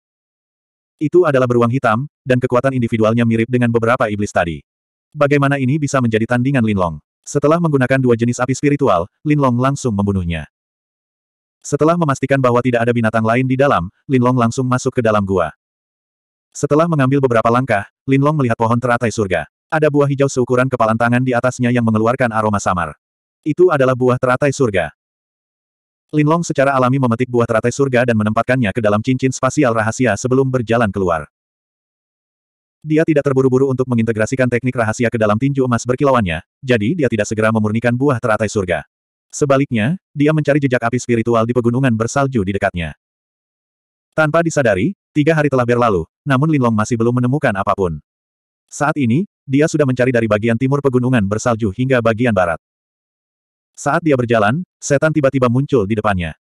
Itu adalah beruang hitam, dan kekuatan individualnya mirip dengan beberapa iblis tadi. Bagaimana ini bisa menjadi tandingan Linlong? Setelah menggunakan dua jenis api spiritual, Linlong langsung membunuhnya. Setelah memastikan bahwa tidak ada binatang lain di dalam, Linlong langsung masuk ke dalam gua. Setelah mengambil beberapa langkah, Linlong melihat pohon teratai surga. Ada buah hijau seukuran kepalan tangan di atasnya yang mengeluarkan aroma samar. Itu adalah buah teratai surga. Linlong secara alami memetik buah teratai surga dan menempatkannya ke dalam cincin spasial rahasia sebelum berjalan keluar. Dia tidak terburu-buru untuk mengintegrasikan teknik rahasia ke dalam tinju emas berkilauannya, jadi dia tidak segera memurnikan buah teratai surga. Sebaliknya, dia mencari jejak api spiritual di pegunungan bersalju di dekatnya. Tanpa disadari, tiga hari telah berlalu, namun Linlong masih belum menemukan apapun. Saat ini, dia sudah mencari dari bagian timur pegunungan bersalju hingga bagian barat. Saat dia berjalan, setan tiba-tiba muncul di depannya.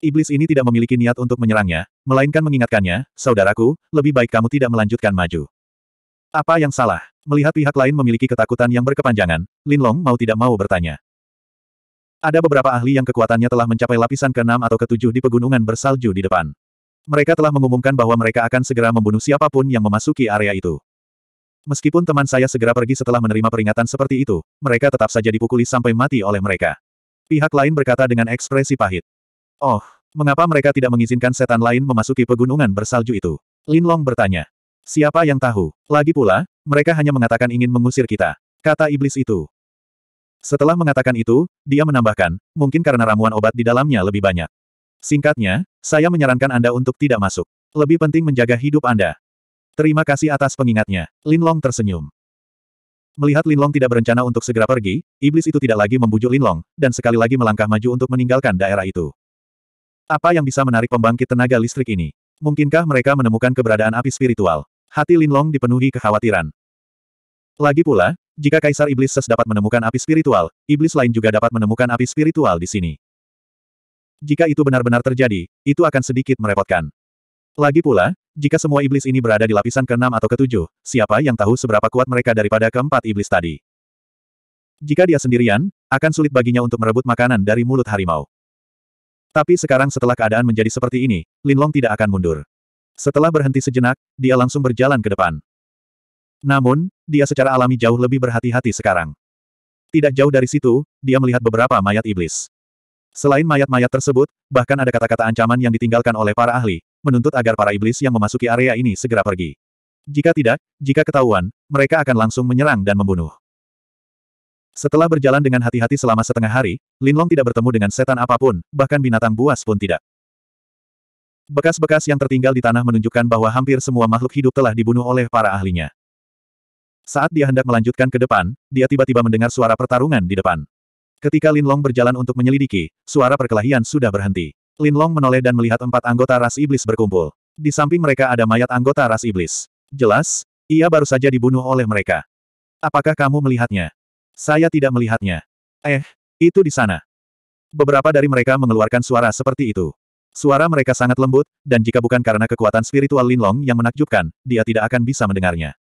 Iblis ini tidak memiliki niat untuk menyerangnya, melainkan mengingatkannya, saudaraku, lebih baik kamu tidak melanjutkan maju. Apa yang salah? Melihat pihak lain memiliki ketakutan yang berkepanjangan, Linlong mau tidak mau bertanya. Ada beberapa ahli yang kekuatannya telah mencapai lapisan ke-6 atau ke-7 di pegunungan bersalju di depan. Mereka telah mengumumkan bahwa mereka akan segera membunuh siapapun yang memasuki area itu. Meskipun teman saya segera pergi setelah menerima peringatan seperti itu, mereka tetap saja dipukuli sampai mati oleh mereka. Pihak lain berkata dengan ekspresi pahit. Oh, mengapa mereka tidak mengizinkan setan lain memasuki pegunungan bersalju itu? Lin Long bertanya. Siapa yang tahu? Lagi pula, mereka hanya mengatakan ingin mengusir kita. Kata iblis itu. Setelah mengatakan itu, dia menambahkan, mungkin karena ramuan obat di dalamnya lebih banyak. Singkatnya, saya menyarankan Anda untuk tidak masuk. Lebih penting menjaga hidup Anda. Terima kasih atas pengingatnya. Linlong tersenyum. Melihat Linlong tidak berencana untuk segera pergi, iblis itu tidak lagi membujuk Linlong, dan sekali lagi melangkah maju untuk meninggalkan daerah itu. Apa yang bisa menarik pembangkit tenaga listrik ini? Mungkinkah mereka menemukan keberadaan api spiritual? Hati Linlong dipenuhi kekhawatiran. Lagi pula, jika Kaisar Iblis Ses dapat menemukan api spiritual, iblis lain juga dapat menemukan api spiritual di sini. Jika itu benar-benar terjadi, itu akan sedikit merepotkan. Lagi pula, jika semua iblis ini berada di lapisan ke-6 atau ke-7, siapa yang tahu seberapa kuat mereka daripada keempat iblis tadi? Jika dia sendirian, akan sulit baginya untuk merebut makanan dari mulut harimau. Tapi sekarang setelah keadaan menjadi seperti ini, Lin Long tidak akan mundur. Setelah berhenti sejenak, dia langsung berjalan ke depan. Namun, dia secara alami jauh lebih berhati-hati sekarang. Tidak jauh dari situ, dia melihat beberapa mayat iblis. Selain mayat-mayat tersebut, bahkan ada kata-kata ancaman yang ditinggalkan oleh para ahli, menuntut agar para iblis yang memasuki area ini segera pergi. Jika tidak, jika ketahuan, mereka akan langsung menyerang dan membunuh. Setelah berjalan dengan hati-hati selama setengah hari, Linlong tidak bertemu dengan setan apapun, bahkan binatang buas pun tidak. Bekas-bekas yang tertinggal di tanah menunjukkan bahwa hampir semua makhluk hidup telah dibunuh oleh para ahlinya. Saat dia hendak melanjutkan ke depan, dia tiba-tiba mendengar suara pertarungan di depan. Ketika Linlong berjalan untuk menyelidiki, suara perkelahian sudah berhenti. Linlong menoleh dan melihat empat anggota ras iblis berkumpul. Di samping mereka ada mayat anggota ras iblis. Jelas, ia baru saja dibunuh oleh mereka. Apakah kamu melihatnya? Saya tidak melihatnya. Eh, itu di sana. Beberapa dari mereka mengeluarkan suara seperti itu. Suara mereka sangat lembut, dan jika bukan karena kekuatan spiritual Linlong yang menakjubkan, dia tidak akan bisa mendengarnya.